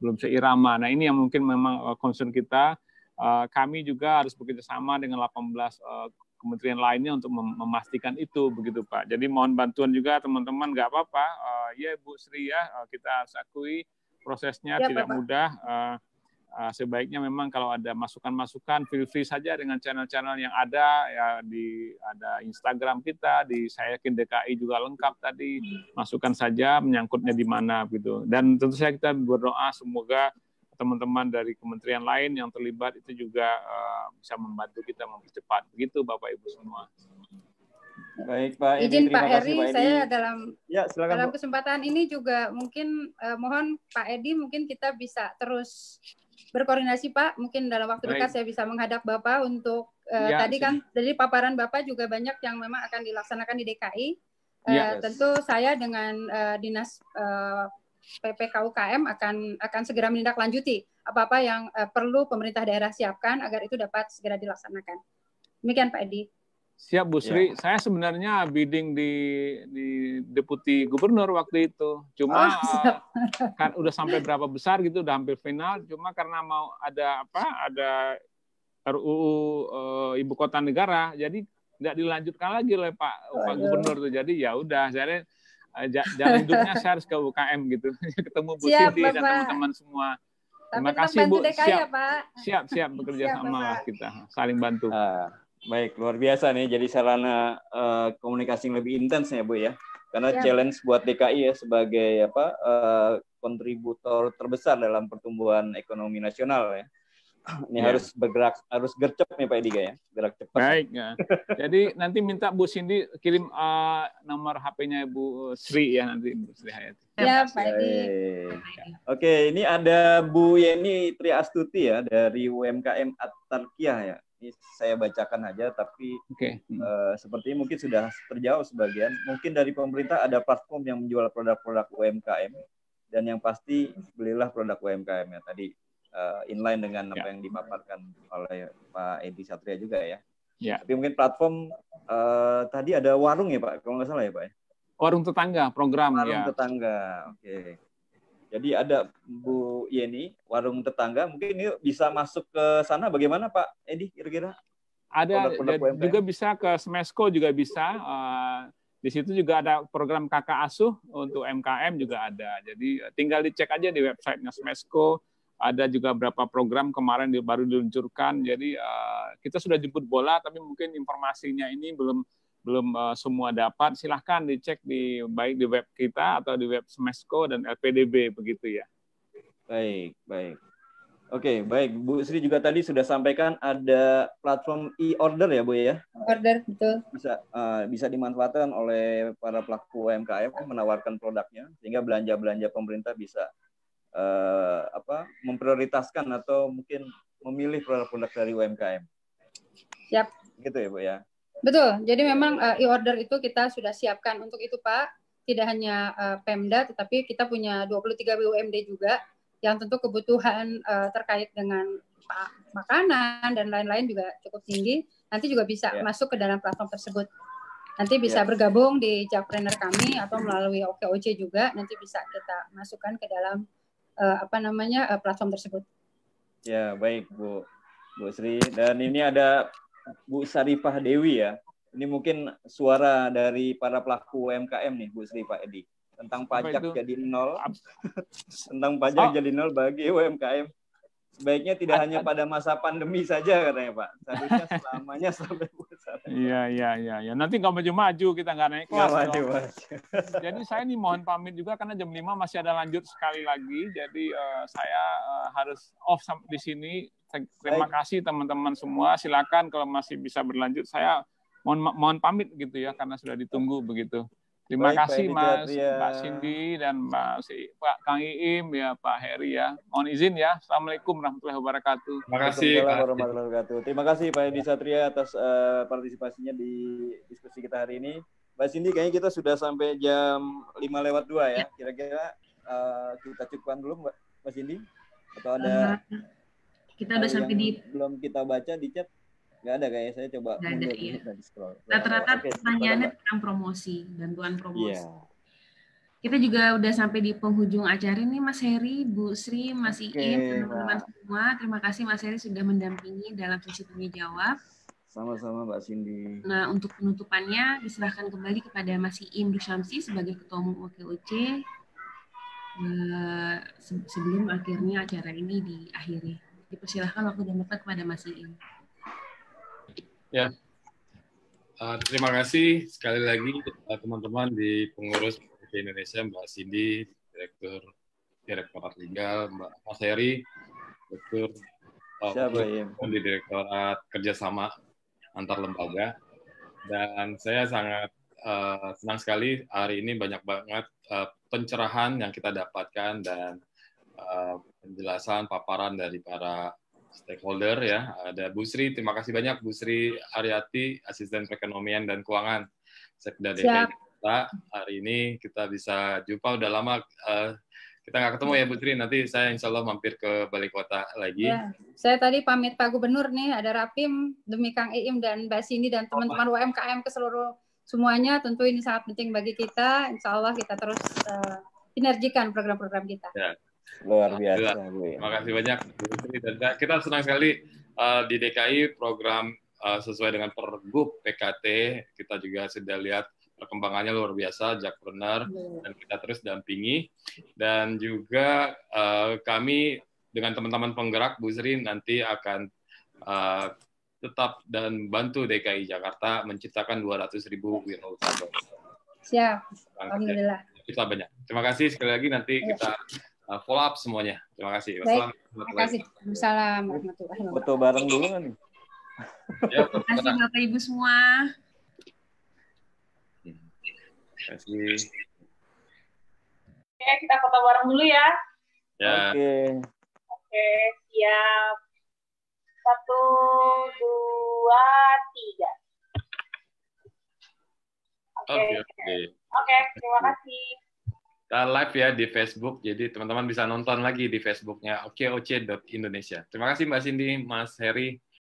belum seirama nah ini yang mungkin memang uh, concern kita uh, kami juga harus bekerja sama dengan 18 uh, kementerian lainnya untuk memastikan itu begitu Pak jadi mohon bantuan juga teman-teman nggak apa-apa uh, ya Bu Sri ya uh, kita akui prosesnya ya, tidak Bapak. mudah uh, uh, sebaiknya memang kalau ada masukan-masukan feel free saja dengan channel-channel yang ada ya di ada Instagram kita di saya yakin DKI juga lengkap tadi masukkan saja menyangkutnya di mana gitu dan tentu saja kita berdoa semoga teman-teman dari kementerian lain yang terlibat itu juga uh, bisa membantu kita mempercepat begitu Bapak Ibu semua. Baik Pak. Izin Pak Eri, saya dalam ya, silakan, dalam kesempatan Bu. ini juga mungkin eh, mohon Pak Edi mungkin kita bisa terus berkoordinasi Pak. Mungkin dalam waktu dekat saya bisa menghadap Bapak untuk uh, ya, tadi kan dari paparan Bapak juga banyak yang memang akan dilaksanakan di DKI. Uh, ya, eh, tentu saya dengan uh, dinas uh, PPKUKM akan akan segera menindaklanjuti apa-apa yang uh, perlu pemerintah daerah siapkan agar itu dapat segera dilaksanakan. Demikian Pak Edi. Siap Bu Sri. Ya. Saya sebenarnya bidding di di deputi gubernur waktu itu. Cuma oh, eh, kan udah sampai berapa besar gitu, udah hampir final. Cuma karena mau ada apa? Ada RUU e, eh, ibu kota negara. Jadi nggak dilanjutkan lagi oleh Pak oh, Pak Gubernur tuh. Jadi ya udah, saya eh, jalan hidupnya saya harus ke UKM gitu. ketemu Bu Siti dan teman-teman semua. Terima kasih Bu. DKI, ya, siap, ya, Pak. siap, siap bekerja siap, sama Bapak. kita, saling bantu. Uh. Baik, luar biasa nih. Jadi sarana uh, komunikasi yang lebih intens ya, Bu ya. Karena ya. challenge buat DKI ya sebagai apa uh, kontributor terbesar dalam pertumbuhan ekonomi nasional ya. Ini ya. harus bergerak, harus gercep nih Pak Ediga ya, gerak cepat. Baik. Ya. Jadi nanti minta Bu Cindy kirim uh, nomor HP-nya Bu Sri ya nanti Bu Sri Hayati. Ya Pak Edi. Oke, ini ada Bu Yeni Triastuti ya dari UMKM Atarkiah ya ini saya bacakan aja tapi okay. uh, eh, sepertinya mungkin sudah terjawab sebagian mungkin dari pemerintah ada platform yang menjual produk-produk UMKM dan yang pasti belilah produk UMKM ya tadi uh, inline dengan apa ya. yang dipaparkan oleh Pak Edi Satria juga ya yeah. tapi mungkin platform uh, tadi ada warung ya Pak kalau nggak salah ya Pak ya? warung tetangga program ya. warung ya. tetangga oke okay. Jadi ada Bu Yeni, warung tetangga. Mungkin ini bisa masuk ke sana bagaimana Pak Edi kira-kira? Ada produk -produk juga bisa ke Smesco juga bisa. Uh, di situ juga ada program kakak asuh untuk MKM juga ada. Jadi eh, tinggal dicek aja di websitenya Smesco. Ada juga berapa program kemarin baru diluncurkan. Jadi uh, kita sudah jemput bola, tapi mungkin informasinya ini belum belum uh, semua dapat, silahkan dicek di baik di web kita atau di web smesco dan LPDB begitu ya. Baik, baik. Oke, okay, baik. Bu Sri juga tadi sudah sampaikan ada platform e-order ya, Bu ya? Order, betul. Bisa uh, bisa dimanfaatkan oleh para pelaku UMKM menawarkan produknya sehingga belanja-belanja pemerintah bisa uh, apa? memprioritaskan atau mungkin memilih produk-produk dari UMKM. Siap. Gitu ya, Bu ya. Betul. Jadi memang uh, e-order itu kita sudah siapkan untuk itu Pak. Tidak hanya uh, Pemda, tetapi kita punya 23 BUMD juga yang tentu kebutuhan uh, terkait dengan pak makanan dan lain-lain juga cukup tinggi. Nanti juga bisa yeah. masuk ke dalam platform tersebut. Nanti bisa yeah. bergabung di Jakpreneur kami atau melalui OKOC juga. Nanti bisa kita masukkan ke dalam uh, apa namanya uh, platform tersebut. Ya yeah, baik Bu Bu Sri. Dan ini ada Bu Saripah Dewi ya. Ini mungkin suara dari para pelaku UMKM nih Bu Sarifah Edi tentang pajak jadi nol, tentang pajak oh. jadi nol bagi UMKM. Baiknya tidak hanya pada masa pandemi saja katanya Pak. Seharusnya selamanya sampai puasa. Iya iya iya ya. Nanti nggak maju-maju kita nggak naik kelas. Maju, maju. Jadi saya nih mohon pamit juga karena jam 5 masih ada lanjut sekali lagi. Jadi uh, saya uh, harus off di sini. Terima kasih teman-teman semua. Silakan kalau masih bisa berlanjut saya mohon mohon pamit gitu ya karena sudah ditunggu begitu. Terima Baik, kasih Mas, Mbak Cindy dan Mas, Pak Kang Iim ya Pak Heri ya. Mohon izin ya. Assalamualaikum warahmatullahi wabarakatuh. Terima kasih. warahmatullahi wabarakatuh. Terima kasih Pak Edi Satria atas uh, partisipasinya di diskusi kita hari ini. Mbak Cindy kayaknya kita sudah sampai jam 5 lewat dua ya. Kira-kira uh, kita cukupkan dulu Mbak Cindy atau ada kita udah sampai di belum kita baca di chat Nggak ada kayaknya saya coba Nggak ada, iya. di scroll. Rata-rata okay, pertanyaannya tentang promosi, bantuan promosi. Yeah. Kita juga udah sampai di penghujung acara ini Mas Heri, Bu Sri, Mas okay, Iin, teman-teman semua. Terima kasih Mas Heri sudah mendampingi dalam sesi tanya jawab. Sama-sama Mbak Cindy. Nah, untuk penutupannya diserahkan kembali kepada Mas Iin Dusyamsi sebagai Ketua Umum OKOC eh, sebelum akhirnya acara ini diakhiri. Dipersilahkan waktu dan tempat kepada Mas Iin. Ya, uh, terima kasih sekali lagi teman-teman di pengurus PT Indonesia, Mbak Cindy, Direktur Direktorat Legal, Mbak Mas Heri, Direktur uh, Siapa, di Direktorat Kerjasama Antar Lembaga. Dan saya sangat uh, senang sekali hari ini banyak banget uh, pencerahan yang kita dapatkan dan uh, penjelasan, paparan dari para stakeholder ya. Ada Bu Sri, terima kasih banyak Bu Sri Aryati, Asisten Perekonomian dan Keuangan Sekda DKI Jakarta. Hari ini kita bisa jumpa, udah lama uh, kita nggak ketemu ya Bu Sri, nanti saya insya Allah mampir ke Balai Kota lagi. Ya, saya tadi pamit Pak Gubernur nih, ada Rapim, demi Kang Iim dan Mbak Sini dan teman-teman UMKM ke seluruh semuanya, tentu ini sangat penting bagi kita, insya Allah kita terus uh, sinergikan program-program kita. Ya. Luar biasa. Bu, terima ya. Makasih banyak. Kita senang sekali uh, di DKI program uh, sesuai dengan pergub PKT. Kita juga sudah lihat perkembangannya luar biasa, Jakpreneur, ya. dan kita terus dampingi. Dan juga uh, kami dengan teman-teman penggerak Bu Sri nanti akan uh, tetap dan bantu DKI Jakarta menciptakan 200 ribu wirausahawan. Siap, alhamdulillah. Kita banyak. Terima kasih sekali lagi nanti iya. kita uh, follow up semuanya. Terima kasih. Baik. Terima kasih. Assalamualaikum Betul bareng dulu kan ya, terima kasih Bapak Ibu semua. Terima kasih. Oke, ya, kita foto bareng dulu ya. Ya. Oke. Oke, siap. Satu, dua, tiga. Oke. Oke, oke. oke terima kasih kita eh, live ya di Facebook, jadi teman-teman bisa nonton lagi di Facebooknya okoc.indonesia. Terima kasih Mbak Cindy, Mas Heri,